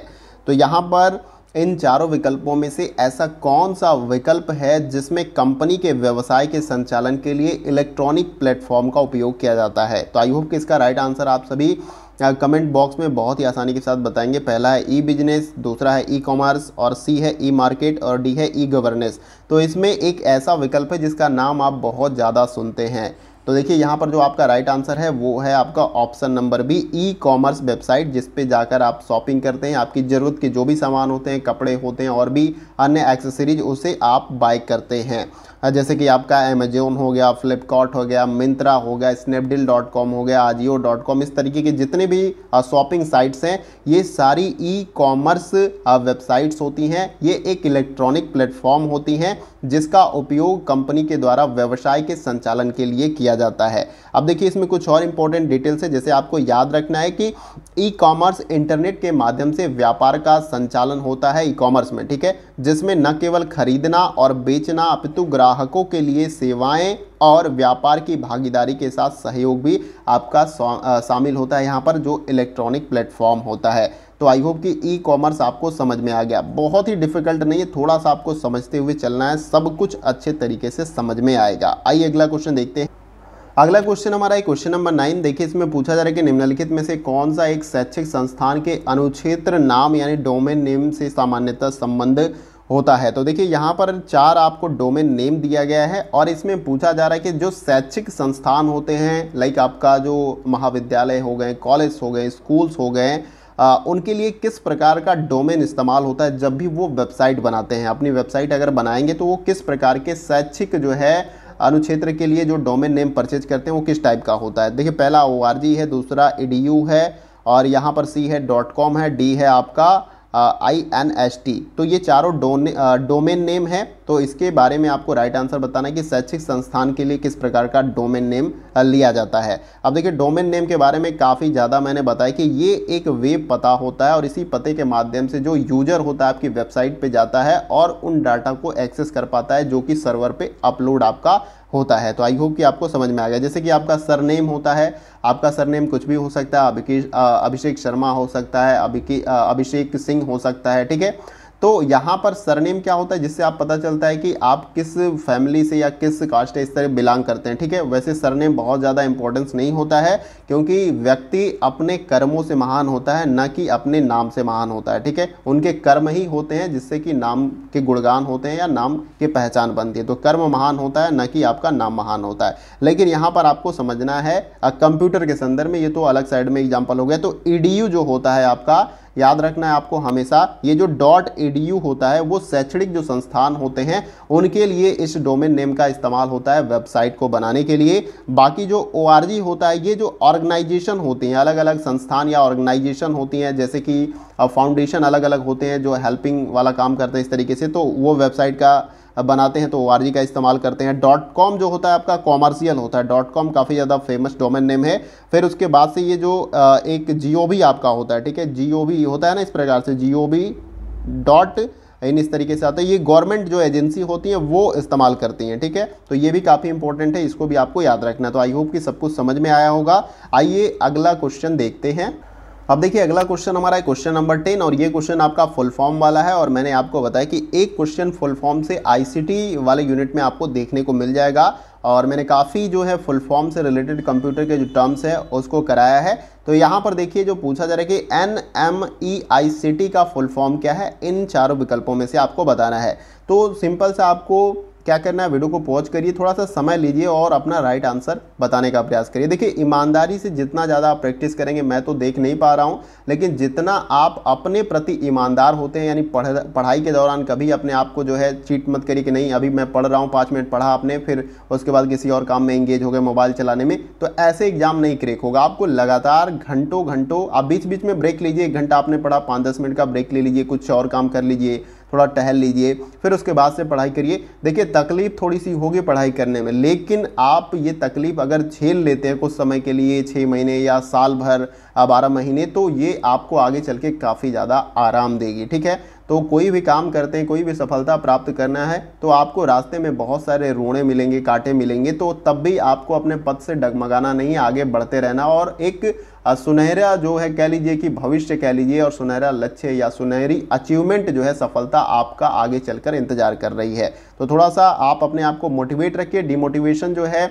तो यहाँ पर इन चारों विकल्पों में से ऐसा कौन सा विकल्प है जिसमें कंपनी के व्यवसाय के संचालन के लिए इलेक्ट्रॉनिक प्लेटफॉर्म का उपयोग किया जाता है तो आई होप कि इसका राइट आंसर आप सभी कमेंट बॉक्स में बहुत ही आसानी के साथ बताएंगे पहला है ई बिजनेस दूसरा है ई कॉमर्स और सी है ई मार्केट और डी है ई गवर्नेंस तो इसमें एक ऐसा विकल्प है जिसका नाम आप बहुत ज़्यादा सुनते हैं तो देखिए यहाँ पर जो आपका राइट आंसर है वो है आपका option number B e commerce website जिस पे जाकर आप शॉपिंग करते हैं आपकी ज़रूरत के जो भी सामान होते हैं कपड़े होते हैं और भी अन्य एक्सेसरीज उसे आप बाय करते हैं हाँ, जैसे कि आपका अमेजोन हो गया फ्लिपकार्ट हो गया मिंत्रा हो गया स्नैपडील डॉट कॉम हो गया आजियो डॉट कॉम इस तरीके के जितने भी शॉपिंग साइट्स हैं ये सारी ई कॉमर्स वेबसाइट्स होती हैं ये एक इलेक्ट्रॉनिक प्लेटफॉर्म होती हैं जिसका उपयोग कंपनी के द्वारा व्यवसाय के संचालन के लिए किया जाता है अब देखिए इसमें कुछ और इंपॉर्टेंट डिटेल्स है जैसे आपको याद रखना है कि ई कॉमर्स इंटरनेट के माध्यम से व्यापार का संचालन होता है ई कॉमर्स में ठीक है जिसमें न केवल खरीदना और बेचना अपितु ग्राहकों के लिए सेवाएं और व्यापार की भागीदारी के साथ सहयोग भी आपका शामिल होता है यहाँ पर जो इलेक्ट्रॉनिक प्लेटफॉर्म होता है तो आई होप कि ई कॉमर्स आपको समझ में आ गया बहुत ही डिफिकल्ट नहीं है थोड़ा सा आपको समझते हुए चलना है सब कुछ अच्छे तरीके से समझ में आएगा आइए अगला क्वेश्चन देखते हैं अगला क्वेश्चन हमारा है क्वेश्चन नंबर नाइन देखिए इसमें पूछा जा रहा है कि निम्नलिखित में से कौन सा एक शैक्षिक संस्थान के अनुच्छेद नाम यानी डोमेन नेम से सामान्यतः संबंध होता है तो देखिए यहाँ पर चार आपको डोमेन नेम दिया गया है और इसमें पूछा जा रहा है कि जो शैक्षिक संस्थान होते हैं लाइक आपका जो महाविद्यालय हो गए कॉलेज हो गए स्कूल्स हो गए उनके लिए किस प्रकार का डोमेन इस्तेमाल होता है जब भी वो वेबसाइट बनाते हैं अपनी वेबसाइट अगर बनाएंगे तो वो किस प्रकार के शैक्षिक जो है अनुक्षेत्र के लिए जो डोमेन नेम परचेज करते हैं वो किस टाइप का होता है देखिए पहला ओ है दूसरा ई e है और यहाँ पर सी है डॉट कॉम है डी है आपका आई एन एस टी तो ये चारों डोने डोमेन नेम है तो इसके बारे में आपको राइट आंसर बताना है कि शैक्षिक संस्थान के लिए किस प्रकार का डोमेन नेम लिया जाता है अब देखिए डोमेन नेम के बारे में काफ़ी ज़्यादा मैंने बताया कि ये एक वेब पता होता है और इसी पते के माध्यम से जो यूजर होता है आपकी वेबसाइट पर जाता है और उन डाटा को एक्सेस कर पाता है जो कि सर्वर पर अपलोड आपका होता है तो आई होप कि आपको समझ में आ गया जैसे कि आपका सरनेम होता है आपका सरनेम कुछ भी हो सकता है अभिषेक शर्मा हो सकता है अभिषेक सिंह हो सकता है ठीक है तो यहाँ पर सरनेम क्या होता है जिससे आप पता चलता है कि आप किस फैमिली से या किस कास्ट इस तरह बिलोंग करते हैं ठीक है वैसे सरनेम बहुत ज़्यादा इंपॉर्टेंस नहीं होता है क्योंकि व्यक्ति अपने कर्मों से महान होता है न कि अपने नाम से महान होता है ठीक है उनके कर्म ही होते हैं जिससे कि नाम के गुणगान होते हैं या नाम की पहचान बनती है तो कर्म महान होता है न कि आपका नाम महान होता है लेकिन यहाँ पर आपको समझना है कंप्यूटर के संदर्भ में ये तो अलग साइड में एग्जाम्पल हो गया तो ई e जो होता है आपका याद रखना है आपको हमेशा ये जो डॉट एडीयू होता है वो शैक्षणिक जो संस्थान होते हैं उनके लिए इस डोमेन नेम का इस्तेमाल होता है वेबसाइट को बनाने के लिए बाकी जो ओ होता है ये जो ऑर्गेनाइजेशन होते हैं अलग अलग संस्थान या ऑर्गेनाइजेशन होती हैं जैसे कि फाउंडेशन अलग अलग होते हैं जो हेल्पिंग वाला काम करते हैं इस तरीके से तो वो वेबसाइट का बनाते हैं तो ओ का इस्तेमाल करते हैं डॉट कॉम जो होता है आपका कॉमर्शियल होता है डॉट कॉम काफ़ी ज़्यादा फेमस डोमेन नेम है फिर उसके बाद से ये जो एक जी आपका होता है ठीक है जी होता है ना इस प्रकार से जी डॉट इन इस तरीके से आता है ये गवर्नमेंट जो एजेंसी होती है वो इस्तेमाल करती हैं ठीक है तो ये भी काफ़ी इंपॉर्टेंट है इसको भी आपको याद रखना तो आई होप कि सब कुछ समझ में आया होगा आइए अगला क्वेश्चन देखते हैं अब देखिए अगला क्वेश्चन हमारा है क्वेश्चन नंबर टेन और ये क्वेश्चन आपका फुल फॉर्म वाला है और मैंने आपको बताया कि एक क्वेश्चन फुल फॉर्म से आईसीटी वाले यूनिट में आपको देखने को मिल जाएगा और मैंने काफ़ी जो है फुल फॉर्म से रिलेटेड कंप्यूटर के जो टर्म्स है उसको कराया है तो यहाँ पर देखिए जो पूछा जा रहा है कि N M E I C T का फुल फॉर्म क्या है इन चारों विकल्पों में से आपको बताना है तो सिंपल से आपको क्या करना है वीडियो को पॉज करिए थोड़ा सा समय लीजिए और अपना राइट आंसर बताने का प्रयास करिए देखिए ईमानदारी से जितना ज़्यादा आप प्रैक्टिस करेंगे मैं तो देख नहीं पा रहा हूँ लेकिन जितना आप अपने प्रति ईमानदार होते हैं यानी पढ़ पढ़ाई के दौरान कभी अपने आप को जो है चीट मत करिए कि नहीं अभी मैं पढ़ रहा हूँ पाँच मिनट पढ़ा आपने फिर उसके बाद किसी और काम में इंगेज हो गए मोबाइल चलाने में तो ऐसे एग्जाम नहीं क्रेक होगा आपको लगातार घंटों घंटों आप बीच बीच में ब्रेक लीजिए एक घंटा आपने पढ़ा पाँच दस मिनट का ब्रेक ले लीजिए कुछ और काम कर लीजिए थोड़ा टहल लीजिए फिर उसके बाद से पढ़ाई करिए देखिए तकलीफ़ थोड़ी सी होगी पढ़ाई करने में लेकिन आप ये तकलीफ़ अगर झेल लेते हैं कुछ समय के लिए छः महीने या साल भर बारह महीने तो ये आपको आगे चल के काफ़ी ज़्यादा आराम देगी ठीक है तो कोई भी काम करते हैं कोई भी सफलता प्राप्त करना है तो आपको रास्ते में बहुत सारे रोड़े मिलेंगे कांटे मिलेंगे तो तब भी आपको अपने पद से डगमगाना नहीं आगे बढ़ते रहना और एक सुनहरा जो है कह लीजिए कि भविष्य कह लीजिए और सुनहरा लक्ष्य या सुनहरी अचीवमेंट जो है सफलता आपका आगे चलकर इंतजार कर रही है तो थोड़ा सा आप अपने आप को मोटिवेट रखिए डिमोटिवेशन जो है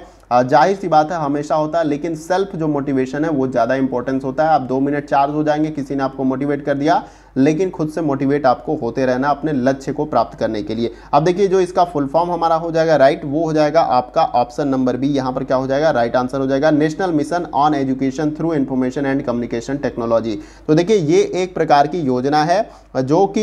जाहिर सी बात है हमेशा होता है लेकिन सेल्फ जो मोटिवेशन है वो ज़्यादा इंपॉर्टेंस होता है आप दो मिनट चार्ज हो जाएंगे किसी ने आपको मोटिवेट कर दिया लेकिन खुद से मोटिवेट आपको होते रहना अपने लक्ष्य को प्राप्त करने के लिए अब देखिए जो इसका फुल फॉर्म हमारा हो जाएगा राइट वो हो जाएगा आपका ऑप्शन नंबर बी यहां पर क्या हो जाएगा राइट आंसर हो जाएगा national mission on education through information and communication technology तो देखिए ये एक प्रकार की योजना है जो कि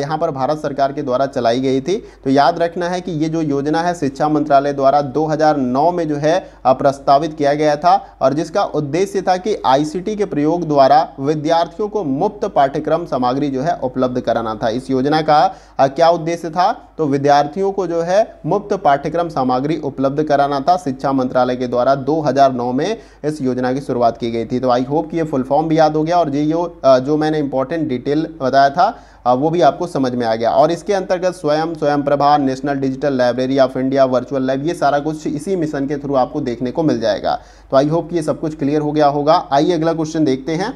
यहाँ पर भारत सरकार के द्वारा चलाई गई थी तो याद रखना है कि ये जो योजना है शिक्षा मंत्रालय द्वारा 2009 में जो है प्रस्तावित किया गया था और जिसका उद्देश्य था कि आईसीटी के प्रयोग द्वारा विद्यार्थियों को मुफ्त पाठ्यक्रम सामग्री जो है उपलब्ध कराना था इस योजना का क्या उद्देश्य था तो विद्यार्थियों को जो है मुफ्त पाठ्यक्रम सामग्री उपलब्ध कराना था शिक्षा मंत्रालय के द्वारा 2009 में इस योजना की शुरुआत की गई थी तो आई होप कि ये फुल फॉर्म भी याद हो गया और ये यो जो मैंने इंपॉर्टेंट डिटेल बताया था वो भी आपको समझ में आ गया और इसके अंतर्गत Swayam Swayam Prabha national digital library of India virtual lib ये सारा कुछ इसी मिशन के थ्रू आपको देखने को मिल जाएगा तो आई होप कि ये सब कुछ क्लियर हो गया होगा आइए अगला क्वेश्चन देखते हैं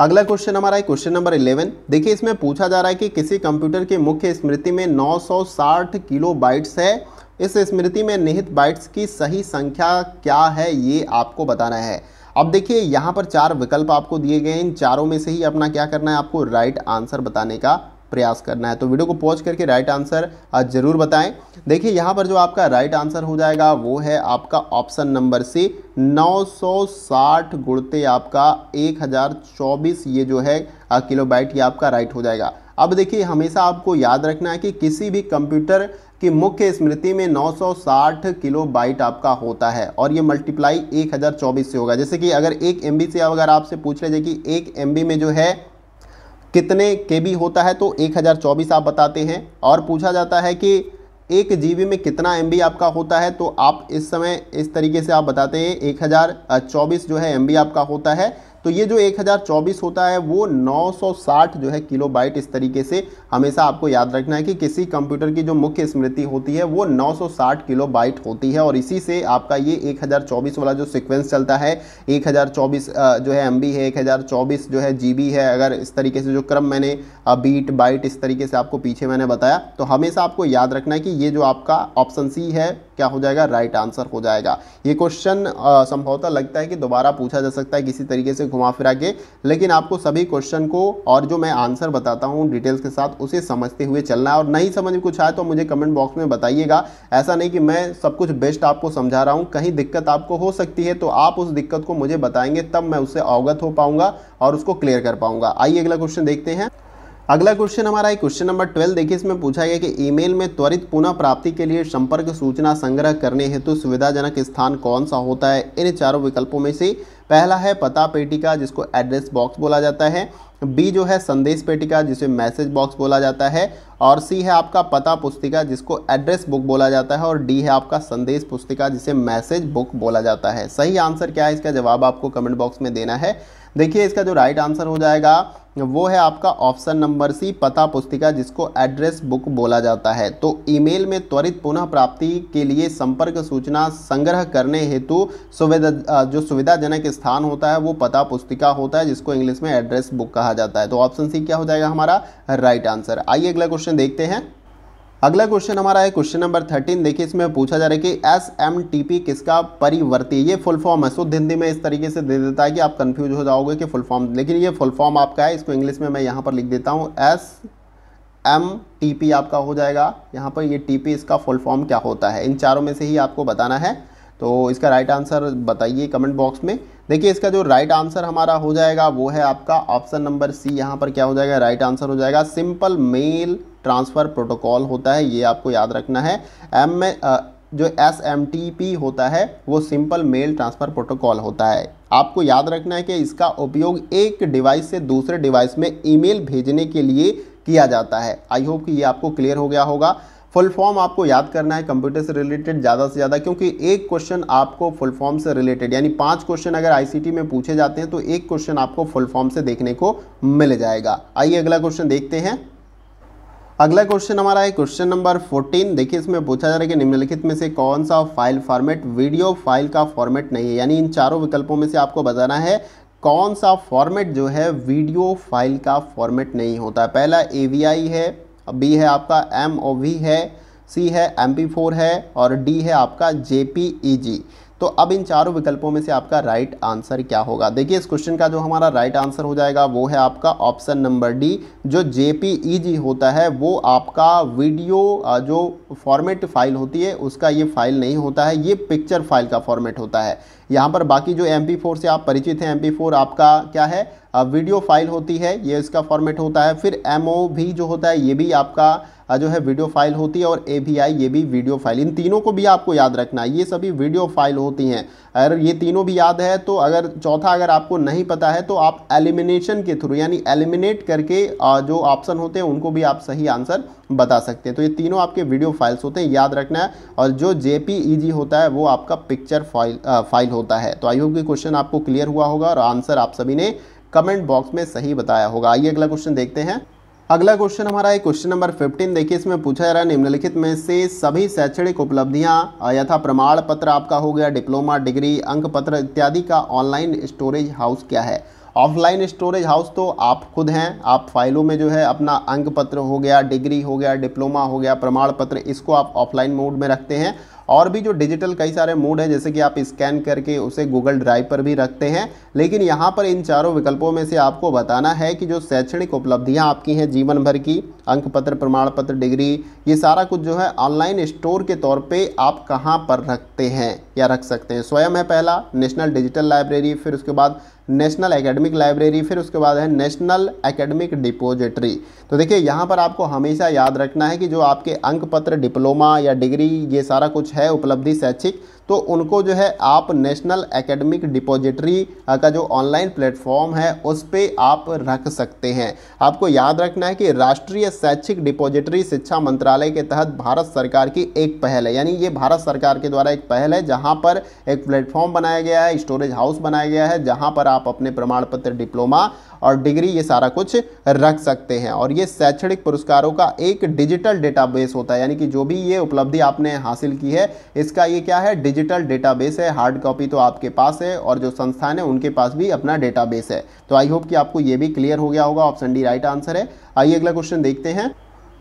अगला क्वेश्चन हमारा है क्वेश्चन नंबर 11 देखिए इसमें पूछा जा रहा है कि किसी कंप्यूटर के मुख्य स्मृति में 960 किलो बाइट्स है इस स्मृति में निहित बाइट्स की सही संख्या क्या है ये आपको बताना है अब देखिए यहाँ पर चार विकल्प आपको दिए गए हैं इन चारों में से ही अपना क्या करना है आपको राइट आंसर बताने का प्रयास करना है तो वीडियो को पॉज करके राइट आंसर ज़रूर बताएं देखिए यहां पर जो आपका राइट आंसर हो जाएगा वो है आपका ऑप्शन नंबर सी 960 गुड़ते आपका 1024 ये जो है किलोबाइट ये आपका राइट हो जाएगा अब देखिए हमेशा आपको याद रखना है कि किसी भी कंप्यूटर की मुख्य स्मृति में 960 किलो बाइट आपका होता है और ये मल्टीप्लाई 1024 से होगा जैसे कि अगर एक एम से अगर आपसे पूछ ले जाए कि एक एम में जो है कितने के बी होता है तो 1024 आप बताते हैं और पूछा जाता है कि एक जी में कितना एम आपका होता है तो आप इस समय इस तरीके से आप बताते हैं चौबीस जो है एम आपका होता है तो ये जो 1024 होता है वो 960 जो है किलोबाइट इस तरीके से हमेशा आपको याद रखना है कि किसी कंप्यूटर की जो मुख्य स्मृति होती है वो 960 किलोबाइट होती है और इसी से आपका ये 1024 वाला जो सीक्वेंस चलता है 1024 जो है एम है 1024 जो है जी है अगर इस तरीके से जो क्रम मैंने बीट बाइट इस तरीके से आपको पीछे मैंने बताया तो हमेशा आपको याद रखना है कि ये जो आपका ऑप्शन सी है क्या हो जाएगा राइट आंसर हो जाएगा ये क्वेश्चन संभवतः लगता है कि दोबारा पूछा जा सकता है किसी तरीके से घुमा फिरा के लेकिन आपको सभी क्वेश्चन को और जो मैं आंसर बताता हूँ डिटेल्स के साथ उसे समझते हुए चलना है और नहीं समझ में कुछ आए तो मुझे कमेंट बॉक्स में बताइएगा ऐसा नहीं कि मैं सब कुछ बेस्ट आपको समझा रहा हूँ कहीं दिक्कत आपको हो सकती है तो आप उस दिक्कत को मुझे बताएंगे तब मैं उससे अवगत हो पाऊंगा और उसको क्लियर कर पाऊंगा आइए अगला क्वेश्चन देखते हैं अगला क्वेश्चन हमारा है क्वेश्चन नंबर ट्वेल्व देखिए इसमें पूछा गया कि ईमेल में त्वरित पुनः प्राप्ति के लिए संपर्क सूचना संग्रह करने हेतु तो सुविधाजनक स्थान कौन सा होता है इन चारों विकल्पों में से पहला है पता पेटिका जिसको एड्रेस बॉक्स बोला जाता है बी जो है संदेश पेटिका जिसे मैसेज बॉक्स बोला जाता है और सी है आपका पता पुस्तिका जिसको एड्रेस बुक बोला जाता है और डी है आपका संदेश पुस्तिका जिसे मैसेज बुक बोला जाता है सही आंसर क्या है इसका जवाब आपको कमेंट बॉक्स में देना है देखिए इसका जो राइट आंसर हो जाएगा वो है आपका ऑप्शन नंबर सी पता पुस्तिका जिसको एड्रेस बुक बोला जाता है तो ईमेल में त्वरित पुनः प्राप्ति के लिए संपर्क सूचना संग्रह करने हेतु सुविधा जो सुविधाजनक स्थान होता है वो पता पुस्तिका होता है जिसको इंग्लिश में एड्रेस बुक कहा जाता है तो ऑप्शन सी क्या हो जाएगा हमारा राइट आंसर आइए अगला क्वेश्चन देखते हैं अगला क्वेश्चन हमारा है क्वेश्चन नंबर थर्टीन देखिए इसमें पूछा जा रहा है कि एस एम टी पी किसका परिवर्ती ये फुल फॉर्म है शुद्ध हिंदी में इस तरीके से दे देता है कि आप कंफ्यूज हो जाओगे कि फुल फॉर्म लेकिन ये फुल फॉर्म आपका है इसको इंग्लिश में मैं यहाँ पर लिख देता हूँ एस एम टी पी आपका हो जाएगा यहाँ पर ये टी पी इसका फुल फॉर्म क्या होता है इन चारों में से ही आपको बताना है तो इसका राइट आंसर बताइए कमेंट बॉक्स में देखिए इसका जो राइट आंसर हमारा हो जाएगा वो है आपका ऑप्शन नंबर सी यहाँ पर क्या हो जाएगा राइट आंसर हो जाएगा सिंपल मेल ट्रांसफ़र प्रोटोकॉल होता है ये आपको याद रखना है एम में जो एस एम टी पी होता है वो सिंपल मेल ट्रांसफ़र प्रोटोकॉल होता है आपको याद रखना है कि इसका उपयोग एक डिवाइस से दूसरे डिवाइस में ईमेल भेजने के लिए किया जाता है आई होप कि ये आपको क्लियर हो गया होगा फुल फॉर्म आपको याद करना है कंप्यूटर से रिलेटेड ज़्यादा से ज़्यादा क्योंकि एक क्वेश्चन आपको फुल फॉर्म से रिलेटेड यानी पांच क्वेश्चन अगर आईसीटी में पूछे जाते हैं तो एक क्वेश्चन आपको फुल फॉर्म से देखने को मिल जाएगा आइए अगला क्वेश्चन देखते हैं अगला क्वेश्चन हमारा है क्वेश्चन नंबर 14 देखिए इसमें पूछा जा रहा है कि निम्नलिखित में से कौन सा फाइल फॉर्मेट वीडियो फाइल का फॉर्मेट नहीं है यानी इन चारों विकल्पों में से आपको बताना है कौन सा फॉर्मेट जो है वीडियो फाइल का फॉर्मेट नहीं होता पहला ए है बी है आपका एम ओ वी है सी है एम पी फोर है और डी है आपका जे पी ई जी तो अब इन चारों विकल्पों में से आपका राइट आंसर क्या होगा देखिए इस क्वेश्चन का जो हमारा राइट आंसर हो जाएगा वो है आपका ऑप्शन नंबर डी जो जे पी ई जी होता है वो आपका वीडियो जो फॉर्मेट फाइल होती है उसका ये फाइल नहीं होता है ये पिक्चर फाइल का फॉर्मेट होता है यहाँ पर बाकी जो एम फोर से आप परिचित हैं एम फोर आपका क्या है वीडियो फाइल होती है ये इसका फॉर्मेट होता है फिर एम भी जो होता है ये भी आपका जो है वीडियो फाइल होती है और ए ये भी वीडियो फाइल इन तीनों को भी आपको याद रखना है ये सभी वीडियो फाइल होती हैं अगर ये तीनों भी याद है तो अगर चौथा अगर आपको नहीं पता है तो आप एलिमिनेशन के थ्रू यानी एलिमिनेट करके जो ऑप्शन होते हैं उनको भी आप सही आंसर बता सकते हैं तो ये तीनों आपके वीडियो फाइल्स होते हैं याद रखना है और जो जे e होता है वो आपका पिक्चर फाइल फाइल होता है तो आई होप कि क्वेश्चन आपको क्लियर हुआ होगा और आंसर आप सभी ने कमेंट बॉक्स में सही बताया होगा आइए अगला क्वेश्चन देखते हैं अगला क्वेश्चन हमारा है क्वेश्चन नंबर 15 देखिए इसमें पूछा जा रहा है निम्नलिखित में से सभी शैक्षणिक उपलब्धियां यथा प्रमाण पत्र आपका हो गया डिप्लोमा डिग्री अंक पत्र इत्यादि का ऑनलाइन स्टोरेज हाउस क्या है ऑफलाइन स्टोरेज हाउस तो आप खुद हैं आप फाइलों में जो है अपना अंक पत्र हो गया डिग्री हो गया डिप्लोमा हो गया प्रमाण पत्र इसको आप ऑफलाइन मोड में रखते हैं और भी जो डिजिटल कई सारे मोड हैं जैसे कि आप स्कैन करके उसे गूगल ड्राइव पर भी रखते हैं लेकिन यहाँ पर इन चारों विकल्पों में से आपको बताना है कि जो शैक्षणिक उपलब्धियाँ आपकी हैं जीवन भर की अंक पत्र प्रमाण पत्र डिग्री ये सारा कुछ जो है ऑनलाइन स्टोर के तौर पर आप कहाँ पर रखते हैं या रख सकते हैं स्वयं है पहला नेशनल डिजिटल लाइब्रेरी फिर उसके बाद नेशनल एकेडमिक लाइब्रेरी फिर उसके बाद है नेशनल एकेडमिक डिपोजिटरी तो देखिए यहाँ पर आपको हमेशा याद रखना है कि जो आपके अंक पत्र डिप्लोमा या डिग्री ये सारा कुछ है उपलब्धि शैक्षिक तो उनको जो है आप नेशनल एकेडमिक डिपॉजिटरी का जो ऑनलाइन प्लेटफॉर्म है उस पर आप रख सकते हैं आपको याद रखना है कि राष्ट्रीय शैक्षिक डिपॉजिटरी शिक्षा मंत्रालय के तहत भारत सरकार की एक पहल है यानी ये भारत सरकार के द्वारा एक पहल है जहाँ पर एक प्लेटफॉर्म बनाया गया है स्टोरेज हाउस बनाया गया है जहाँ पर आप अपने प्रमाण पत्र डिप्लोमा और डिग्री ये सारा कुछ रख सकते हैं और ये शैक्षणिक पुरस्कारों का एक डिजिटल डेटाबेस होता है यानी कि जो भी ये उपलब्धि आपने हासिल की है इसका ये क्या है डिजिटल डेटाबेस है हार्ड कॉपी तो आपके पास है और जो संस्थान है उनके पास भी अपना डेटाबेस है तो आई होप कि आपको ये भी क्लियर हो गया होगा ऑप्शन डी राइट आंसर है आइए अगला क्वेश्चन देखते हैं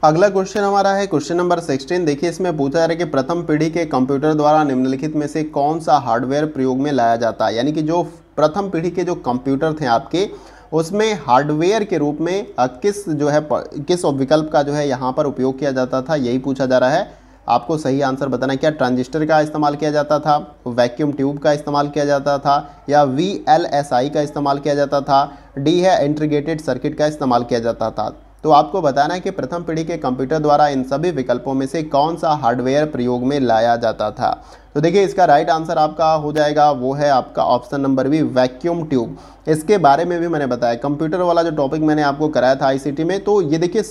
अगला क्वेश्चन हमारा है क्वेश्चन नंबर सिक्सटीन देखिए इसमें पूछा जा रहा है कि प्रथम पीढ़ी के कंप्यूटर द्वारा निम्नलिखित में से कौन सा हार्डवेयर प्रयोग में लाया जाता है यानी कि जो प्रथम पीढ़ी के जो कंप्यूटर थे आपके उसमें हार्डवेयर के रूप में किस जो है किस विकल्प का जो है यहाँ पर उपयोग किया जाता था यही पूछा जा रहा है आपको सही आंसर बताना है क्या ट्रांजिस्टर का इस्तेमाल किया जाता था वैक्यूम ट्यूब का इस्तेमाल किया जाता था या वी एल एस आई का इस्तेमाल किया जाता था डी है इंटीग्रेटेड सर्किट का इस्तेमाल किया जाता था तो आपको बताना है कि प्रथम पीढ़ी के कंप्यूटर द्वारा इन सभी विकल्पों में से कौन सा हार्डवेयर प्रयोग में लाया जाता था तो देखिए इसका राइट आंसर आपका हो जाएगा वो है आपका option number B vacuum tube इसके बारे में भी मैंने बताया कंप्यूटर वाला जो टॉपिक मैंने आपको कराया था आईसीटी में तो ये देखिए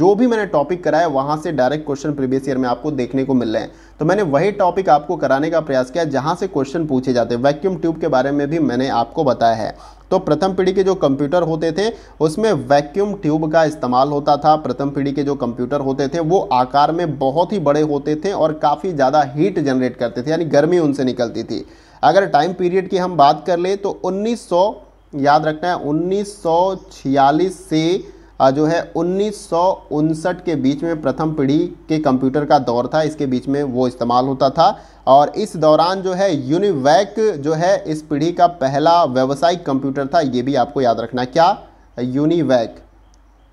जो भी मैंने टॉपिक कराया वहाँ से डायरेक्ट क्वेश्चन प्रीवियस ईयर में आपको देखने को मिल रहे हैं तो मैंने वही टॉपिक आपको कराने का प्रयास किया जहाँ से क्वेश्चन पूछे जाते हैं वैक्यूम ट्यूब के बारे में भी मैंने आपको बताया है तो प्रथम पीढ़ी के जो कंप्यूटर होते थे उसमें वैक्यूम ट्यूब का इस्तेमाल होता था प्रथम पीढ़ी के जो कंप्यूटर होते थे वो आकार में बहुत ही बड़े होते थे और काफ़ी ज़्यादा हीट जनरेट करते थे यानी गर्मी उनसे निकलती थी अगर टाइम पीरियड की हम बात कर ले तो 1900 याद रखना है 1946 से जो है उन्नीस के बीच में प्रथम पीढ़ी के कंप्यूटर का दौर था इसके बीच में वो इस्तेमाल होता था और इस दौरान जो है यूनिवैक जो है इस पीढ़ी का पहला व्यावसायिक कंप्यूटर था ये भी आपको याद रखना क्या यूनिवैक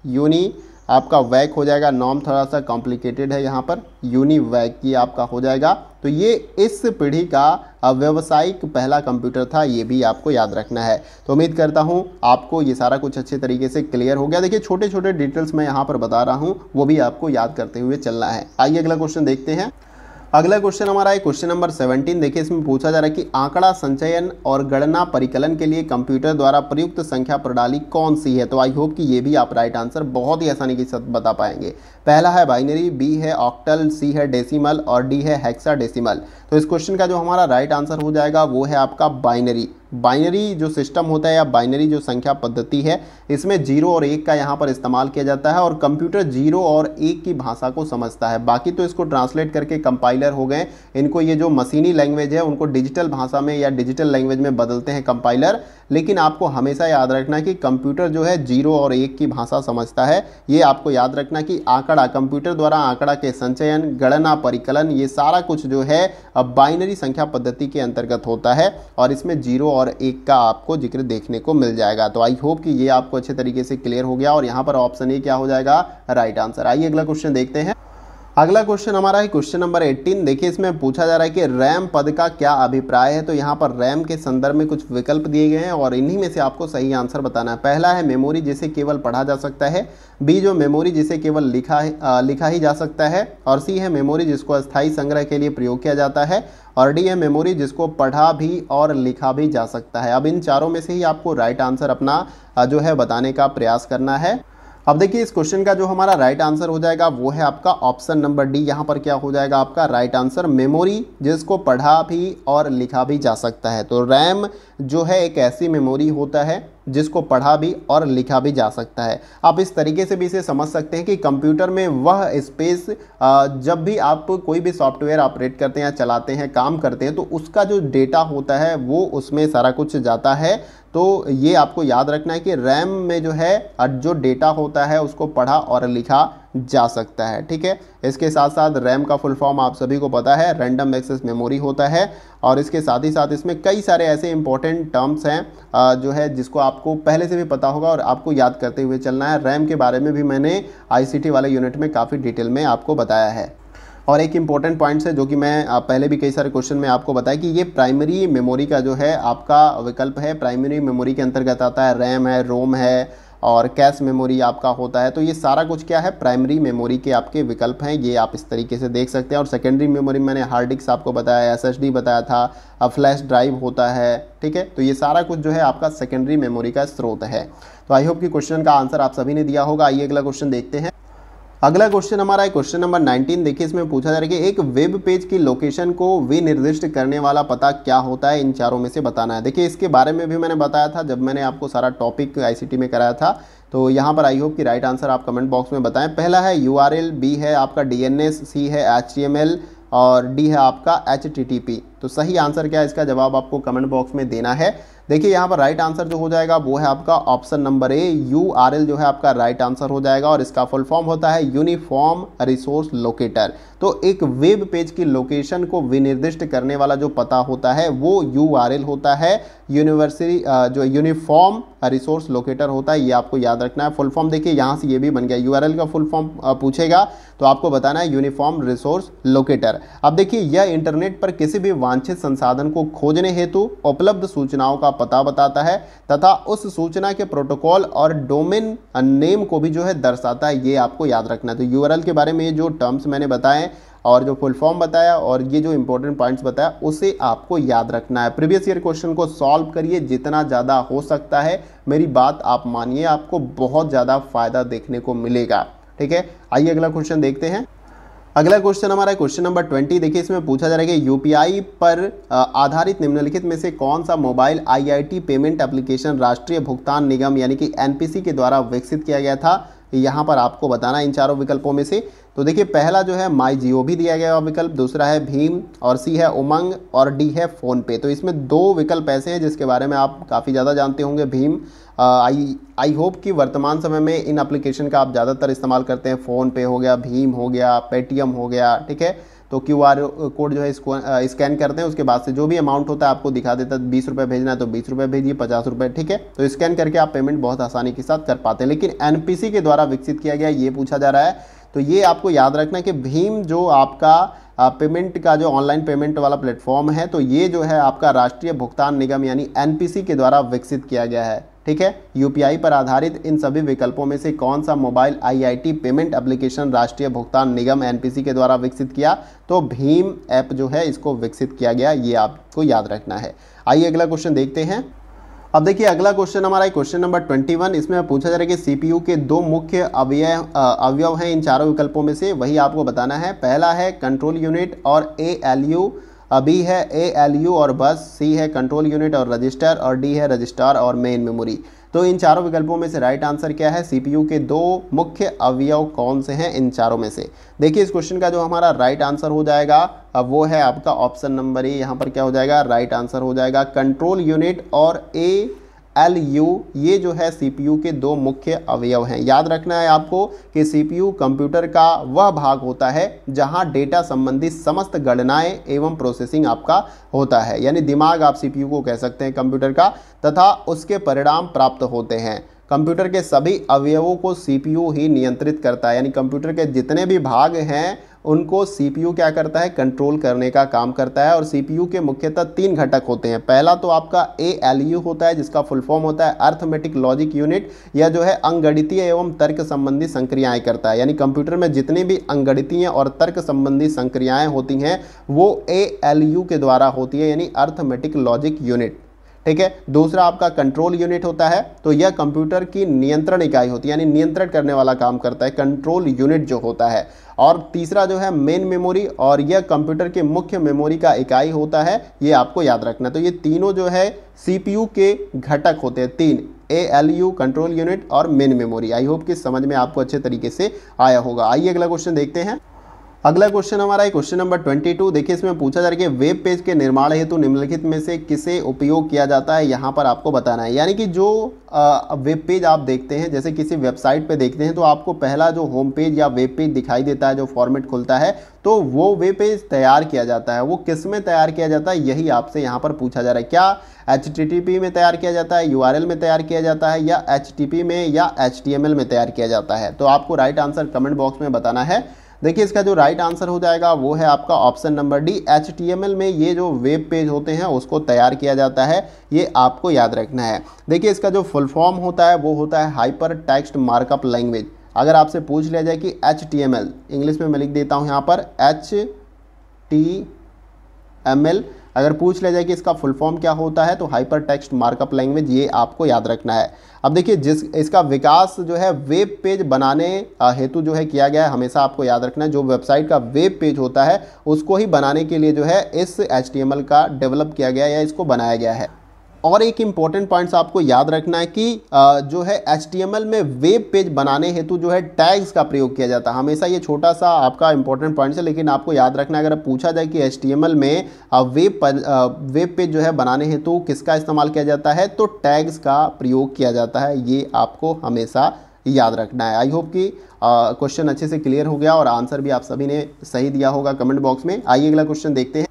यूनी आपका वैक हो जाएगा नॉम थोड़ा सा कॉम्प्लिकेटेड है यहाँ पर यूनिवैक वैक की आपका हो जाएगा तो ये इस पीढ़ी का व्यवसायिक पहला कंप्यूटर था ये भी आपको याद रखना है तो उम्मीद करता हूँ आपको ये सारा कुछ अच्छे तरीके से क्लियर हो गया देखिए छोटे छोटे डिटेल्स मैं यहाँ पर बता रहा हूँ वो भी आपको याद करते हुए चलना है आइए अगला क्वेश्चन देखते हैं अगला क्वेश्चन हमारा है क्वेश्चन नंबर 17 देखिए इसमें पूछा जा रहा है कि आंकड़ा संचयन और गणना परिकलन के लिए कंप्यूटर द्वारा प्रयुक्त संख्या प्रणाली कौन सी है तो आई होप कि ये भी आप राइट आंसर बहुत ही आसानी के साथ बता पाएंगे पहला है बाइनरी बी है ऑक्टल सी है डेसिमल और डी है हेक्सा डेसिमल तो इस क्वेश्चन का जो हमारा राइट आंसर हो जाएगा वो है आपका बाइनरी बाइनरी जो सिस्टम होता है या बाइनरी जो संख्या पद्धति है इसमें जीरो और एक का यहाँ पर इस्तेमाल किया जाता है और कंप्यूटर जीरो और एक की भाषा को समझता है बाकी तो इसको ट्रांसलेट करके कंपाइलर हो गए इनको ये जो मशीनी लैंग्वेज है उनको डिजिटल भाषा में या डिजिटल लैंग्वेज में बदलते हैं कंपाइलर लेकिन आपको हमेशा याद रखना कि कंप्यूटर जो है जीरो और एक की भाषा समझता है ये आपको याद रखना कि आंकड़ा कंप्यूटर द्वारा आंकड़ा के संचयन गणना परिकलन ये सारा कुछ जो है अब बाइनरी संख्या पद्धति के अंतर्गत होता है और इसमें जीरो और एक का आपको जिक्र देखने को मिल जाएगा तो आई होप कि ये आपको अच्छे तरीके से क्लियर हो गया और यहाँ पर ऑप्शन ए क्या हो जाएगा राइट आंसर आइए अगला क्वेश्चन देखते हैं अगला क्वेश्चन हमारा है क्वेश्चन नंबर 18 देखिए इसमें पूछा जा रहा है कि रैम पद का क्या अभिप्राय है तो यहाँ पर रैम के संदर्भ में कुछ विकल्प दिए गए हैं और इन्हीं में से आपको सही आंसर बताना है पहला है मेमोरी जिसे केवल पढ़ा जा सकता है बी जो मेमोरी जिसे केवल लिखा आ, लिखा ही जा सकता है और सी है मेमोरी जिसको अस्थायी संग्रह के लिए प्रयोग किया जाता है और डी है मेमोरी जिसको पढ़ा भी और लिखा भी जा सकता है अब इन चारों में से ही आपको राइट आंसर अपना जो है बताने का प्रयास करना है अब देखिए इस क्वेश्चन का जो हमारा राइट आंसर हो जाएगा वो है आपका ऑप्शन नंबर डी यहाँ पर क्या हो जाएगा आपका राइट आंसर मेमोरी जिसको पढ़ा भी और लिखा भी जा सकता है तो रैम जो है एक ऐसी मेमोरी होता है जिसको पढ़ा भी और लिखा भी जा सकता है आप इस तरीके से भी इसे समझ सकते हैं कि कंप्यूटर में वह स्पेस जब भी आप कोई भी सॉफ्टवेयर ऑपरेट करते हैं चलाते हैं काम करते हैं तो उसका जो डेटा होता है वो उसमें सारा कुछ जाता है तो ये आपको याद रखना है कि रैम में जो है जो डेटा होता है उसको पढ़ा और लिखा जा सकता है ठीक है इसके साथ साथ रैम का फुल फॉर्म आप सभी को पता है रैंडम एक्सेस मेमोरी होता है और इसके साथ ही साथ इसमें कई सारे ऐसे इंपॉर्टेंट टर्म्स हैं जो है जिसको आपको पहले से भी पता होगा और आपको याद करते हुए चलना है रैम के बारे में भी मैंने आई वाले यूनिट में काफ़ी डिटेल में आपको बताया है और एक इंपॉर्टेंट पॉइंट्स है जो कि मैं पहले भी कई सारे क्वेश्चन में आपको बताया कि ये प्राइमरी मेमोरी का जो है आपका विकल्प है प्राइमरी मेमोरी के अंतर्गत आता है रैम है रोम है और कैश मेमोरी आपका होता है तो ये सारा कुछ क्या है प्राइमरी मेमोरी के आपके विकल्प हैं ये आप इस तरीके से देख सकते हैं और सेकेंडरी मेमोरी मैंने हार्ड डिस्क आपको बताया एस बताया था अब फ्लैश ड्राइव होता है ठीक है तो ये सारा कुछ जो है आपका सेकेंडरी मेमोरी का स्रोत है तो आई होप कि क्वेश्चन का आंसर आप सभी ने दिया होगा आइए अगला क्वेश्चन देखते हैं अगला क्वेश्चन हमारा है क्वेश्चन नंबर 19 देखिए इसमें पूछा जा रहा है कि एक वेब पेज की लोकेशन को विनिर्दिष्ट करने वाला पता क्या होता है इन चारों में से बताना है देखिए इसके बारे में भी मैंने बताया था जब मैंने आपको सारा टॉपिक आईसीटी में कराया था तो यहाँ पर आई होप कि राइट आंसर आप कमेंट बॉक्स में बताएं पहला है यू बी है आपका डी सी है एच और डी है आपका एच तो सही आंसर क्या है इसका जवाब आपको कमेंट बॉक्स में देना है देखिए यहाँ पर राइट आंसर जो हो जाएगा वो है आपका option number A U R L जो है आपका राइट आंसर हो जाएगा और इसका फुल फॉर्म होता है यूनिफॉर्म रिसोर्स लोकेटर तो एक वेब पेज की लोकेशन को विनिर्दिष्ट करने वाला जो पता होता है वो यू आर एल होता है यूनिवर्सिटी जो यूनिफॉर्म रिसोर्स लोकेटर होता है ये आपको याद रखना है फुल फॉर्म देखिए यहाँ से ये भी बन गया एल का फुल फॉर्म पूछेगा तो आपको बताना है यूनिफॉर्म रिसोर्स लोकेटर अब देखिए यह इंटरनेट पर किसी भी वांछित संसाधन को खोजने हेतु उपलब्ध सूचनाओं का पता बताता है तथा उस सूचना के प्रोटोकॉल और डोमेन नेम को भी जो है दर्शाता है ये आपको याद रखना है तो यू के बारे में ये जो टर्म्स मैंने बताए और जो फुल फॉर्म बताया और ये जो इंपॉर्टेंट पॉइंट्स बताया उसे आपको याद रखना है प्रीवियस ईयर क्वेश्चन को सॉल्व करिए जितना ज़्यादा हो सकता है मेरी बात आप मानिए आपको बहुत ज़्यादा फायदा देखने को मिलेगा ठीक है आइए अगला क्वेश्चन देखते हैं अगला क्वेश्चन हमारा क्वेश्चन नंबर ट्वेंटी देखिए इसमें पूछा जा रहा है कि यूपीआई पर आधारित निम्नलिखित में से कौन सा मोबाइल आईआईटी पेमेंट एप्लीकेशन राष्ट्रीय भुगतान निगम यानी कि एनपीसी के द्वारा विकसित किया गया था यहाँ पर आपको बताना इन चारों विकल्पों में से तो देखिए पहला जो है माई जियो भी दिया गया विकल्प दूसरा है भीम और सी है उमंग और डी है फ़ोनपे तो इसमें दो विकल्प ऐसे हैं जिसके बारे में आप काफ़ी ज़्यादा जानते होंगे भीम आई आई होप कि वर्तमान समय में इन एप्लीकेशन का आप ज़्यादातर इस्तेमाल करते हैं फ़ोन पे हो गया भीम हो गया पेटीएम हो गया ठीक है तो क्यू आर कोड जो है इसको स्कैन करते हैं उसके बाद से जो भी अमाउंट होता है आपको दिखा देता है बीस रुपये भेजना है तो बीस रुपये भेजिए पचास रुपये ठीक है तो स्कैन करके आप पेमेंट बहुत आसानी के साथ कर पाते हैं लेकिन एन के द्वारा विकसित किया गया ये पूछा जा रहा है तो ये आपको याद रखना कि भीम जो आपका पेमेंट का जो ऑनलाइन पेमेंट वाला प्लेटफॉर्म है तो ये जो है आपका राष्ट्रीय भुगतान निगम यानी सी के द्वारा विकसित किया गया है ठीक है यूपीआई पर आधारित इन सभी विकल्पों में से कौन सा मोबाइल आईआईटी पेमेंट एप्लीकेशन राष्ट्रीय भुगतान निगम एनपीसी के द्वारा विकसित किया तो भीम ऐप जो है इसको विकसित किया गया ये आपको याद रखना है आइए अगला क्वेश्चन देखते हैं अब देखिए अगला क्वेश्चन हमारा क्वेश्चन नंबर ट्वेंटी वन इसमें पूछा जा रहा है कि सीपीयू के दो मुख्य अवय अवयव हैं इन चारों विकल्पों में से वही आपको बताना है पहला है कंट्रोल यूनिट और ए एल यू अभी है ए एल यू और बस सी है कंट्रोल यूनिट और रजिस्टर और डी है रजिस्ट्रार और मेन मेमोरी तो इन चारों विकल्पों में से राइट आंसर क्या है सीपीयू के दो मुख्य अवयव कौन से हैं इन चारों में से देखिए इस क्वेश्चन का जो हमारा राइट आंसर हो जाएगा अब वो है आपका ऑप्शन नंबर ए यहाँ पर क्या हो जाएगा राइट आंसर हो जाएगा कंट्रोल यूनिट और ए एल यू ये जो है सी के दो मुख्य अवयव हैं याद रखना है आपको कि सी कंप्यूटर का वह भाग होता है जहां डेटा संबंधी समस्त गणनाएं एवं प्रोसेसिंग आपका होता है यानी दिमाग आप सी को कह सकते हैं कंप्यूटर का तथा उसके परिणाम प्राप्त होते हैं कंप्यूटर के सभी अवयवों को सी ही नियंत्रित करता है यानी कंप्यूटर के जितने भी भाग हैं उनको सीपीयू क्या करता है कंट्रोल करने का काम करता है और सीपीयू के मुख्यतः तीन घटक होते हैं पहला तो आपका ए एल यू होता है जिसका फुल फॉर्म होता है अर्थमेटिक लॉजिक यूनिट या जो है अंगणितीय एवं तर्क संबंधी संक्रियाएँ करता है यानी कंप्यूटर में जितनी भी अंगणितीय और तर्क संबंधी संक्रियाएँ होती हैं वो ए एल यू के द्वारा होती है यानी अर्थमेटिक लॉजिक यूनिट ठीक है दूसरा आपका कंट्रोल यूनिट होता है तो यह कंप्यूटर की नियंत्रण इकाई होती है यानी नियंत्रण करने वाला काम करता है कंट्रोल यूनिट जो होता है और तीसरा जो है मेन मेमोरी और यह कंप्यूटर के मुख्य मेमोरी का इकाई होता है ये आपको याद रखना तो ये तीनों जो है सीपीयू के घटक होते हैं तीन A L U control unit और मेन मेमोरी आई होप कि समझ में आपको अच्छे तरीके से आया होगा आइए अगला क्वेश्चन देखते हैं अगला क्वेश्चन हमारा है क्वेश्चन नंबर ट्वेंटी टू देखिए इसमें पूछा जा रहा है कि वेब पेज के निर्माण हेतु निम्नलिखित में से किसे उपयोग किया जाता है यहाँ पर आपको बताना है यानी कि जो वेब पेज आप देखते हैं जैसे किसी वेबसाइट पे देखते हैं तो आपको पहला जो होम पेज या वेब पेज दिखाई देता है जो फॉर्मेट खुलता है तो वो वेब पेज तैयार किया जाता है वो किस में तैयार किया जाता है यही आपसे यहाँ पर पूछा जा रहा है क्या एच में तैयार किया जाता है यू में तैयार किया जाता है या एच में या एच में तैयार किया जाता है तो आपको राइट आंसर कमेंट बॉक्स में बताना है देखिए इसका जो राइट आंसर हो जाएगा वो है आपका ऑप्शन नंबर डी एच में ये जो वेब पेज होते हैं उसको तैयार किया जाता है ये आपको याद रखना है देखिए इसका जो फुल फॉर्म होता है वो होता है हाइपर टेक्स्ट मार्कअप लैंग्वेज अगर आपसे पूछ लिया जाए कि एच इंग्लिश में मैं लिख देता हूँ यहाँ पर एच टी एम एल अगर पूछ लिया जाए कि इसका फुल फॉर्म क्या होता है तो हाइपर टेक्स्ट मार्कअप लैंग्वेज ये आपको याद रखना है अब देखिए जिस इसका विकास जो है वेब पेज बनाने हेतु जो है किया गया है हमेशा आपको याद रखना है जो वेबसाइट का वेब पेज होता है उसको ही बनाने के लिए जो है इस एच का डेवलप किया गया या इसको बनाया गया है और एक इम्पॉर्टेंट पॉइंट्स आपको याद रखना है कि जो है एच में वेब पेज बनाने हेतु जो है टैग्स का प्रयोग किया जाता है हमेशा ये छोटा सा आपका इंपॉर्टेंट पॉइंट है लेकिन आपको याद रखना है अगर पूछा जाए कि एच में वेब वेब पेज जो है बनाने हेतु किसका इस्तेमाल किया जाता है तो टैग्स का प्रयोग किया जाता है ये आपको हमेशा याद रखना है आई होप कि क्वेश्चन अच्छे से क्लियर हो गया और आंसर भी आप सभी ने सही दिया होगा कमेंट बॉक्स में आइए अगला क्वेश्चन देखते हैं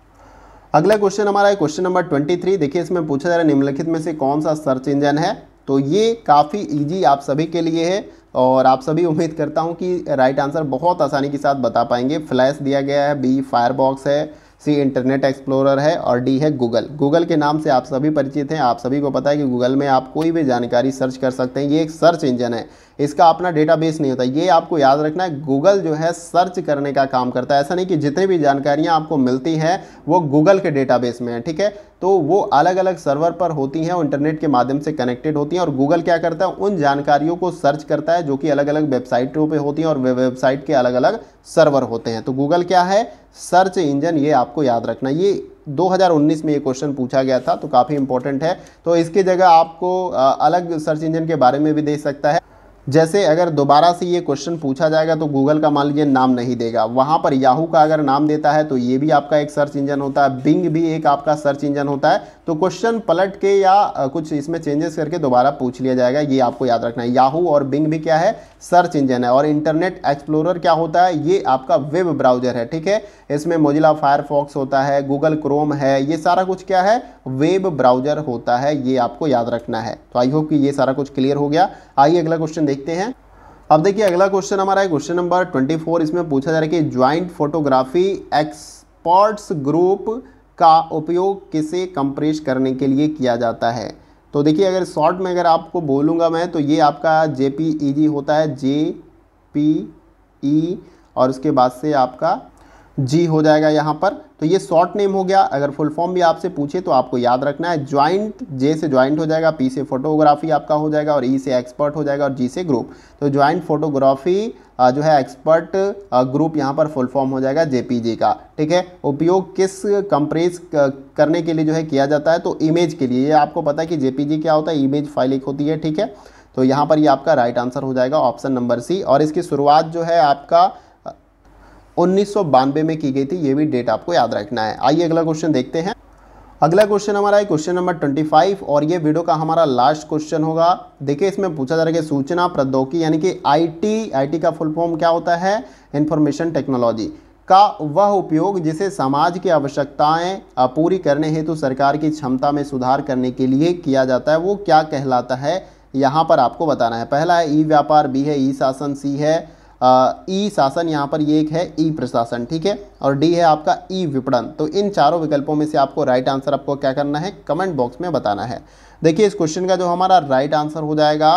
अगला क्वेश्चन हमारा है क्वेश्चन नंबर ट्वेंटी थ्री देखिए इसमें पूछा जा रहा है निम्नलिखित में से कौन सा सर्च इंजन है तो ये काफ़ी इजी आप सभी के लिए है और आप सभी उम्मीद करता हूँ कि राइट आंसर बहुत आसानी के साथ बता पाएंगे फ्लैश दिया गया है बी फायरबॉक्स है सी इंटरनेट एक्सप्लोरर है और डी है गूगल गूगल के नाम से आप सभी परिचित हैं आप सभी को पता है कि गूगल में आप कोई भी जानकारी सर्च कर सकते हैं ये एक सर्च इंजन है इसका अपना डेटाबेस नहीं होता ये आपको याद रखना है गूगल जो है सर्च करने का काम करता है ऐसा नहीं कि जितनी भी जानकारियाँ आपको मिलती हैं वो गूगल के डेटाबेस में है ठीक है तो वो अलग अलग सर्वर पर होती हैं और इंटरनेट के माध्यम से कनेक्टेड होती हैं और गूगल क्या करता है उन जानकारियों को सर्च करता है जो कि अलग अलग वेबसाइटों पे होती हैं और वेबसाइट के अलग अलग सर्वर होते हैं तो गूगल क्या है सर्च इंजन ये आपको याद रखना ये 2019 में ये क्वेश्चन पूछा गया था तो काफ़ी इंपॉर्टेंट है तो इसकी जगह आपको अलग सर्च इंजन के बारे में भी दे सकता है जैसे अगर दोबारा से ये क्वेश्चन पूछा जाएगा तो गूगल का मान लीजिए नाम नहीं देगा वहाँ पर याहू का अगर नाम देता है तो ये भी आपका एक सर्च इंजन होता है बिंग भी एक आपका सर्च इंजन होता है तो क्वेश्चन पलट के या कुछ इसमें चेंजेस करके दोबारा पूछ लिया जाएगा ये आपको याद रखना है याहू और बिंग भी क्या है सर्च इंजन है और इंटरनेट एक्सप्लोरर क्या होता है ये आपका वेब ब्राउजर है ठीक है इसमें मोजिला फायरफॉक्स होता है गूगल क्रोम है ये सारा कुछ क्या है वेब ब्राउजर होता है ये आपको याद रखना है तो आई होप कि ये सारा कुछ क्लियर हो गया आइए अगला क्वेश्चन देखिए देखते हैं अब देखिए अगला क्वेश्चन हमारा है क्वेश्चन नंबर 24 इसमें पूछा जा रहा है कि ज्वाइंट फोटोग्राफी एक्सपर्ट्स ग्रुप का उपयोग किसे कंप्रेस करने के लिए किया जाता है तो देखिए अगर शॉर्ट में अगर आपको बोलूँगा मैं तो ये आपका जे e होता है जे पी ई और उसके बाद से आपका जी हो जाएगा यहाँ पर तो ये शॉर्ट नेम हो गया अगर फुल फॉर्म भी आपसे पूछे तो आपको याद रखना है ज्वाइंट जे से ज्वाइंट हो जाएगा पी से फोटोग्राफी आपका हो जाएगा और ई e से एक्सपर्ट हो जाएगा और जी से ग्रुप तो ज्वाइंट फोटोग्राफी जो है एक्सपर्ट ग्रुप यहाँ पर फुल फॉर्म हो जाएगा जेपीजी का ठीक है उपयोग किस कंप्रेस करने के लिए जो है किया जाता है तो इमेज के लिए ये आपको पता है कि जेपीजी क्या होता है इमेज फाइल एक होती है ठीक है तो यहाँ पर ये आपका राइट आंसर हो जाएगा ऑप्शन नंबर सी और इसकी शुरुआत जो है आपका 1992 में की गई थी ये भी डेट आपको याद रखना है आइए अगला क्वेश्चन देखते हैं अगला क्वेश्चन हमारा है क्वेश्चन नंबर 25 और ये वीडियो का हमारा लास्ट क्वेश्चन होगा देखिए इसमें पूछा जा रहा है कि सूचना प्रौद्योगिकी यानी कि आईटी आईटी का फुल फॉर्म क्या होता है इंफॉर्मेशन टेक्नोलॉजी का वह उपयोग जिसे समाज की आवश्यकताएं पूरी करने हेतु सरकार की क्षमता में सुधार करने के लिए किया जाता है वो क्या कहलाता है यहाँ पर आपको बताना है पहला है ई व्यापार बी है ई शासन सी है ई शासन यहाँ पर ये एक है ई प्रशासन ठीक है और डी है आपका ई विपणन तो इन चारों विकल्पों में से आपको राइट आंसर आपको क्या करना है कमेंट बॉक्स में बताना है देखिए इस क्वेश्चन का जो हमारा राइट आंसर हो जाएगा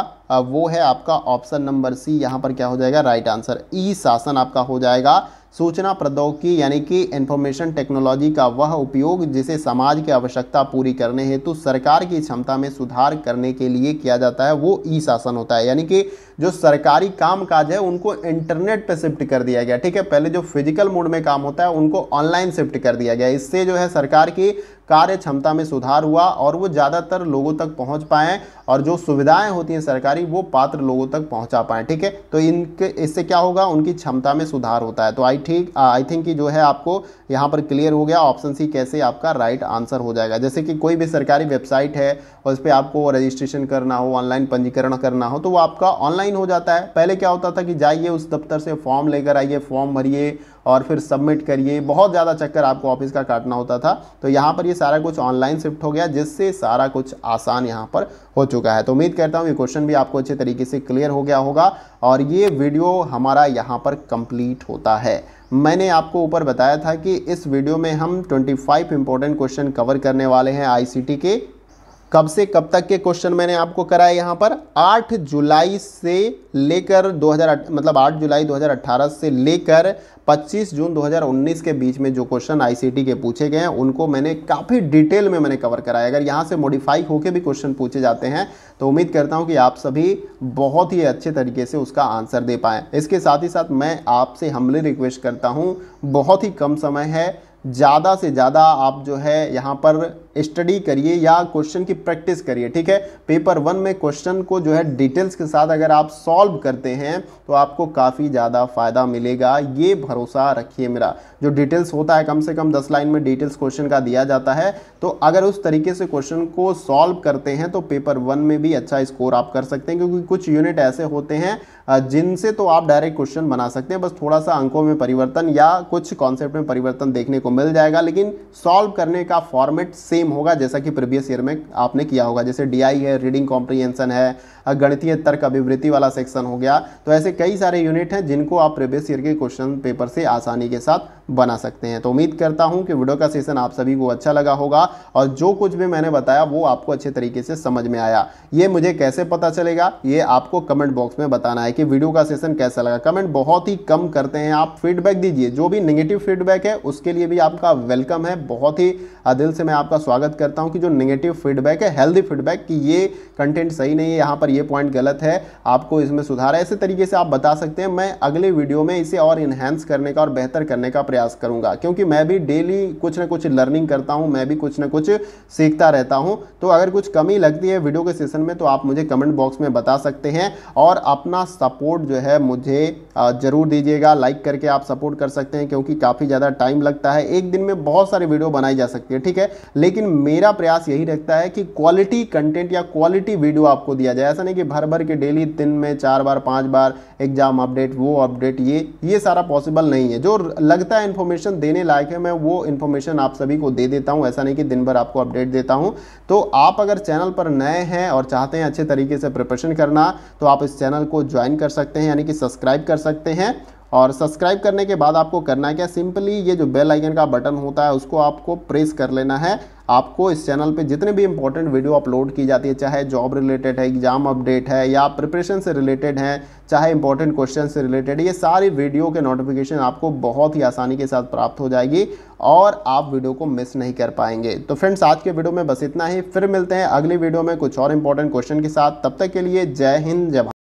वो है आपका ऑप्शन नंबर सी यहाँ पर क्या हो जाएगा राइट आंसर ई शासन आपका हो जाएगा सूचना प्रौद्योगिकी यानी कि इंफॉर्मेशन टेक्नोलॉजी का वह उपयोग जिसे समाज की आवश्यकता पूरी करने हेतु सरकार की क्षमता में सुधार करने के लिए किया जाता है वो ई e शासन होता है यानी कि जो सरकारी काम काज है उनको इंटरनेट पर शिफ्ट कर दिया गया ठीक है पहले जो फिजिकल मोड में काम होता है उनको ऑनलाइन शिफ्ट कर दिया गया इससे जो है सरकार की कार्य क्षमता में सुधार हुआ और वो ज़्यादातर लोगों तक पहुँच पाएँ और जो सुविधाएं होती हैं सरकारी वो पात्र लोगों तक पहुँचा पाएँ ठीक है तो इनके इससे क्या होगा उनकी क्षमता में सुधार होता है तो आई ठीक आई थिंक कि जो है आपको यहाँ पर क्लियर हो गया ऑप्शन सी कैसे आपका राइट आंसर हो जाएगा जैसे कि कोई भी सरकारी वेबसाइट है उस पर आपको रजिस्ट्रेशन करना हो ऑनलाइन पंजीकरण करना हो तो वो आपका ऑनलाइन हो जाता है पहले क्या होता था कि जाइए उस दफ्तर से फॉर्म लेकर आइए फॉर्म भरिए और फिर सबमिट करिए बहुत ज़्यादा चक्कर आपको ऑफिस का काटना होता था तो यहाँ पर ये सारा कुछ ऑनलाइन शिफ्ट हो गया जिससे सारा कुछ आसान यहाँ पर हो चुका है तो उम्मीद करता हूँ ये क्वेश्चन भी आपको अच्छे तरीके से क्लियर हो गया होगा और ये वीडियो हमारा यहाँ पर कंप्लीट होता है मैंने आपको ऊपर बताया था कि इस वीडियो में हम 25 इंपॉर्टेंट क्वेश्चन कवर करने वाले हैं आईसीटी के कब से कब तक के क्वेश्चन मैंने आपको कराए यहाँ पर 8 जुलाई से लेकर 2000 मतलब 8 जुलाई 2018 से लेकर 25 जून 2019 के बीच में जो क्वेश्चन आईसीटी के पूछे गए हैं उनको मैंने काफ़ी डिटेल में मैंने कवर कराया अगर यहाँ से मॉडिफाई होकर भी क्वेश्चन पूछे जाते हैं तो उम्मीद करता हूँ कि आप सभी बहुत ही अच्छे तरीके से उसका आंसर दे पाएँ इसके साथ ही साथ मैं आपसे हमले रिक्वेस्ट करता हूँ बहुत ही कम समय है ज़्यादा से ज़्यादा आप जो है यहाँ पर स्टडी करिए या क्वेश्चन की प्रैक्टिस करिए ठीक है पेपर वन में क्वेश्चन को जो है डिटेल्स के साथ अगर आप सॉल्व करते हैं तो आपको काफ़ी ज़्यादा फ़ायदा मिलेगा ये भरोसा रखिए मेरा जो डिटेल्स होता है कम से कम दस लाइन में डिटेल्स क्वेश्चन का दिया जाता है तो अगर उस तरीके से क्वेश्चन को सॉल्व करते हैं तो पेपर वन में भी अच्छा स्कोर आप कर सकते हैं क्योंकि कुछ यूनिट ऐसे होते हैं जिनसे तो आप डायरेक्ट क्वेश्चन बना सकते हैं बस थोड़ा सा अंकों में परिवर्तन या कुछ कॉन्सेप्ट में परिवर्तन देखने को मिल जाएगा लेकिन सॉल्व करने का फॉर्मेट सेम सेम होगा जैसा कि प्रीवियस ईयर में आपने किया होगा जैसे डीआई है रीडिंग कॉम्प्रीहेंशन है गणितीय तर्क अभिवृत्ति वाला सेक्शन हो गया तो ऐसे कई सारे यूनिट हैं जिनको आप प्रीवियस ईयर के क्वेश्चन पेपर से आसानी के साथ बना सकते हैं तो उम्मीद करता हूँ कि वीडियो का सेशन आप सभी को अच्छा लगा होगा और जो कुछ भी मैंने बताया वो आपको अच्छे तरीके से समझ में आया ये मुझे कैसे पता चलेगा ये आपको कमेंट बॉक्स में बताना है कि वीडियो का सेशन कैसा लगा कमेंट बहुत ही कम करते हैं आप फीडबैक दीजिए जो भी नेगेटिव फीडबैक है उसके लिए भी आपका वेलकम है बहुत ही दिल से मैं आपका स्वागत करता हूँ कि जो नेगेटिव फीडबैक है हेल्दी फीडबैक कि ये कंटेंट सही नहीं है यहाँ पर ये पॉइंट गलत है आपको इसमें सुधार है ऐसे तरीके से आप बता सकते हैं मैं अगले वीडियो में इसे और इन्हेंस करने का और बेहतर करने का प्रयास करूँगा क्योंकि मैं भी डेली कुछ ना कुछ लर्निंग करता हूँ मैं भी कुछ ना कुछ सीखता रहता हूँ तो अगर कुछ कमी लगती है वीडियो के सेशन में तो आप मुझे कमेंट बॉक्स में बता सकते हैं और अपना सपोर्ट जो है मुझे ज़रूर दीजिएगा लाइक करके आप सपोर्ट कर सकते हैं क्योंकि काफ़ी ज़्यादा टाइम लगता है एक दिन में बहुत सारी वीडियो बनाई जा सकती है ठीक है लेकिन लेकिन मेरा प्रयास यही रहता है कि क्वालिटी कंटेंट या क्वालिटी वीडियो आपको दिया जाए ऐसा नहीं कि भर भर के डेली दिन में चार बार पांच बार एग्जाम अपडेट वो अपडेट ये ये सारा पॉसिबल नहीं है जो लगता है इन्फॉर्मेशन देने लायक है मैं वो इन्फॉर्मेशन आप सभी को दे देता हूँ ऐसा नहीं कि दिन भर आपको अपडेट देता हूँ तो आप अगर चैनल पर नए हैं और चाहते हैं अच्छे तरीके से प्रिपरेशन करना तो आप इस चैनल को ज्वाइन कर सकते हैं यानी कि सब्सक्राइब कर सकते हैं और सब्सक्राइब करने के बाद आपको करना है क्या सिंपली ये जो बेल आइकन का बटन होता है उसको आपको प्रेस कर लेना है आपको इस चैनल पे जितने भी इंपॉर्टेंट वीडियो अपलोड की जाती है चाहे जॉब रिलेटेड है एग्जाम अपडेट है या प्रिपरेशन से रिलेटेड है चाहे इंपॉर्टेंट क्वेश्चन से रिलेटेड ये सारी वीडियो के नोटिफिकेशन आपको बहुत ही आसानी के साथ प्राप्त हो जाएगी और आप वीडियो को मिस नहीं कर पाएंगे तो फ्रेंड्स आज के वीडियो में बस इतना ही फिर मिलते हैं अगली वीडियो में कुछ और इंपॉर्टेंट क्वेश्चन के साथ तब तक के लिए जय हिंद जय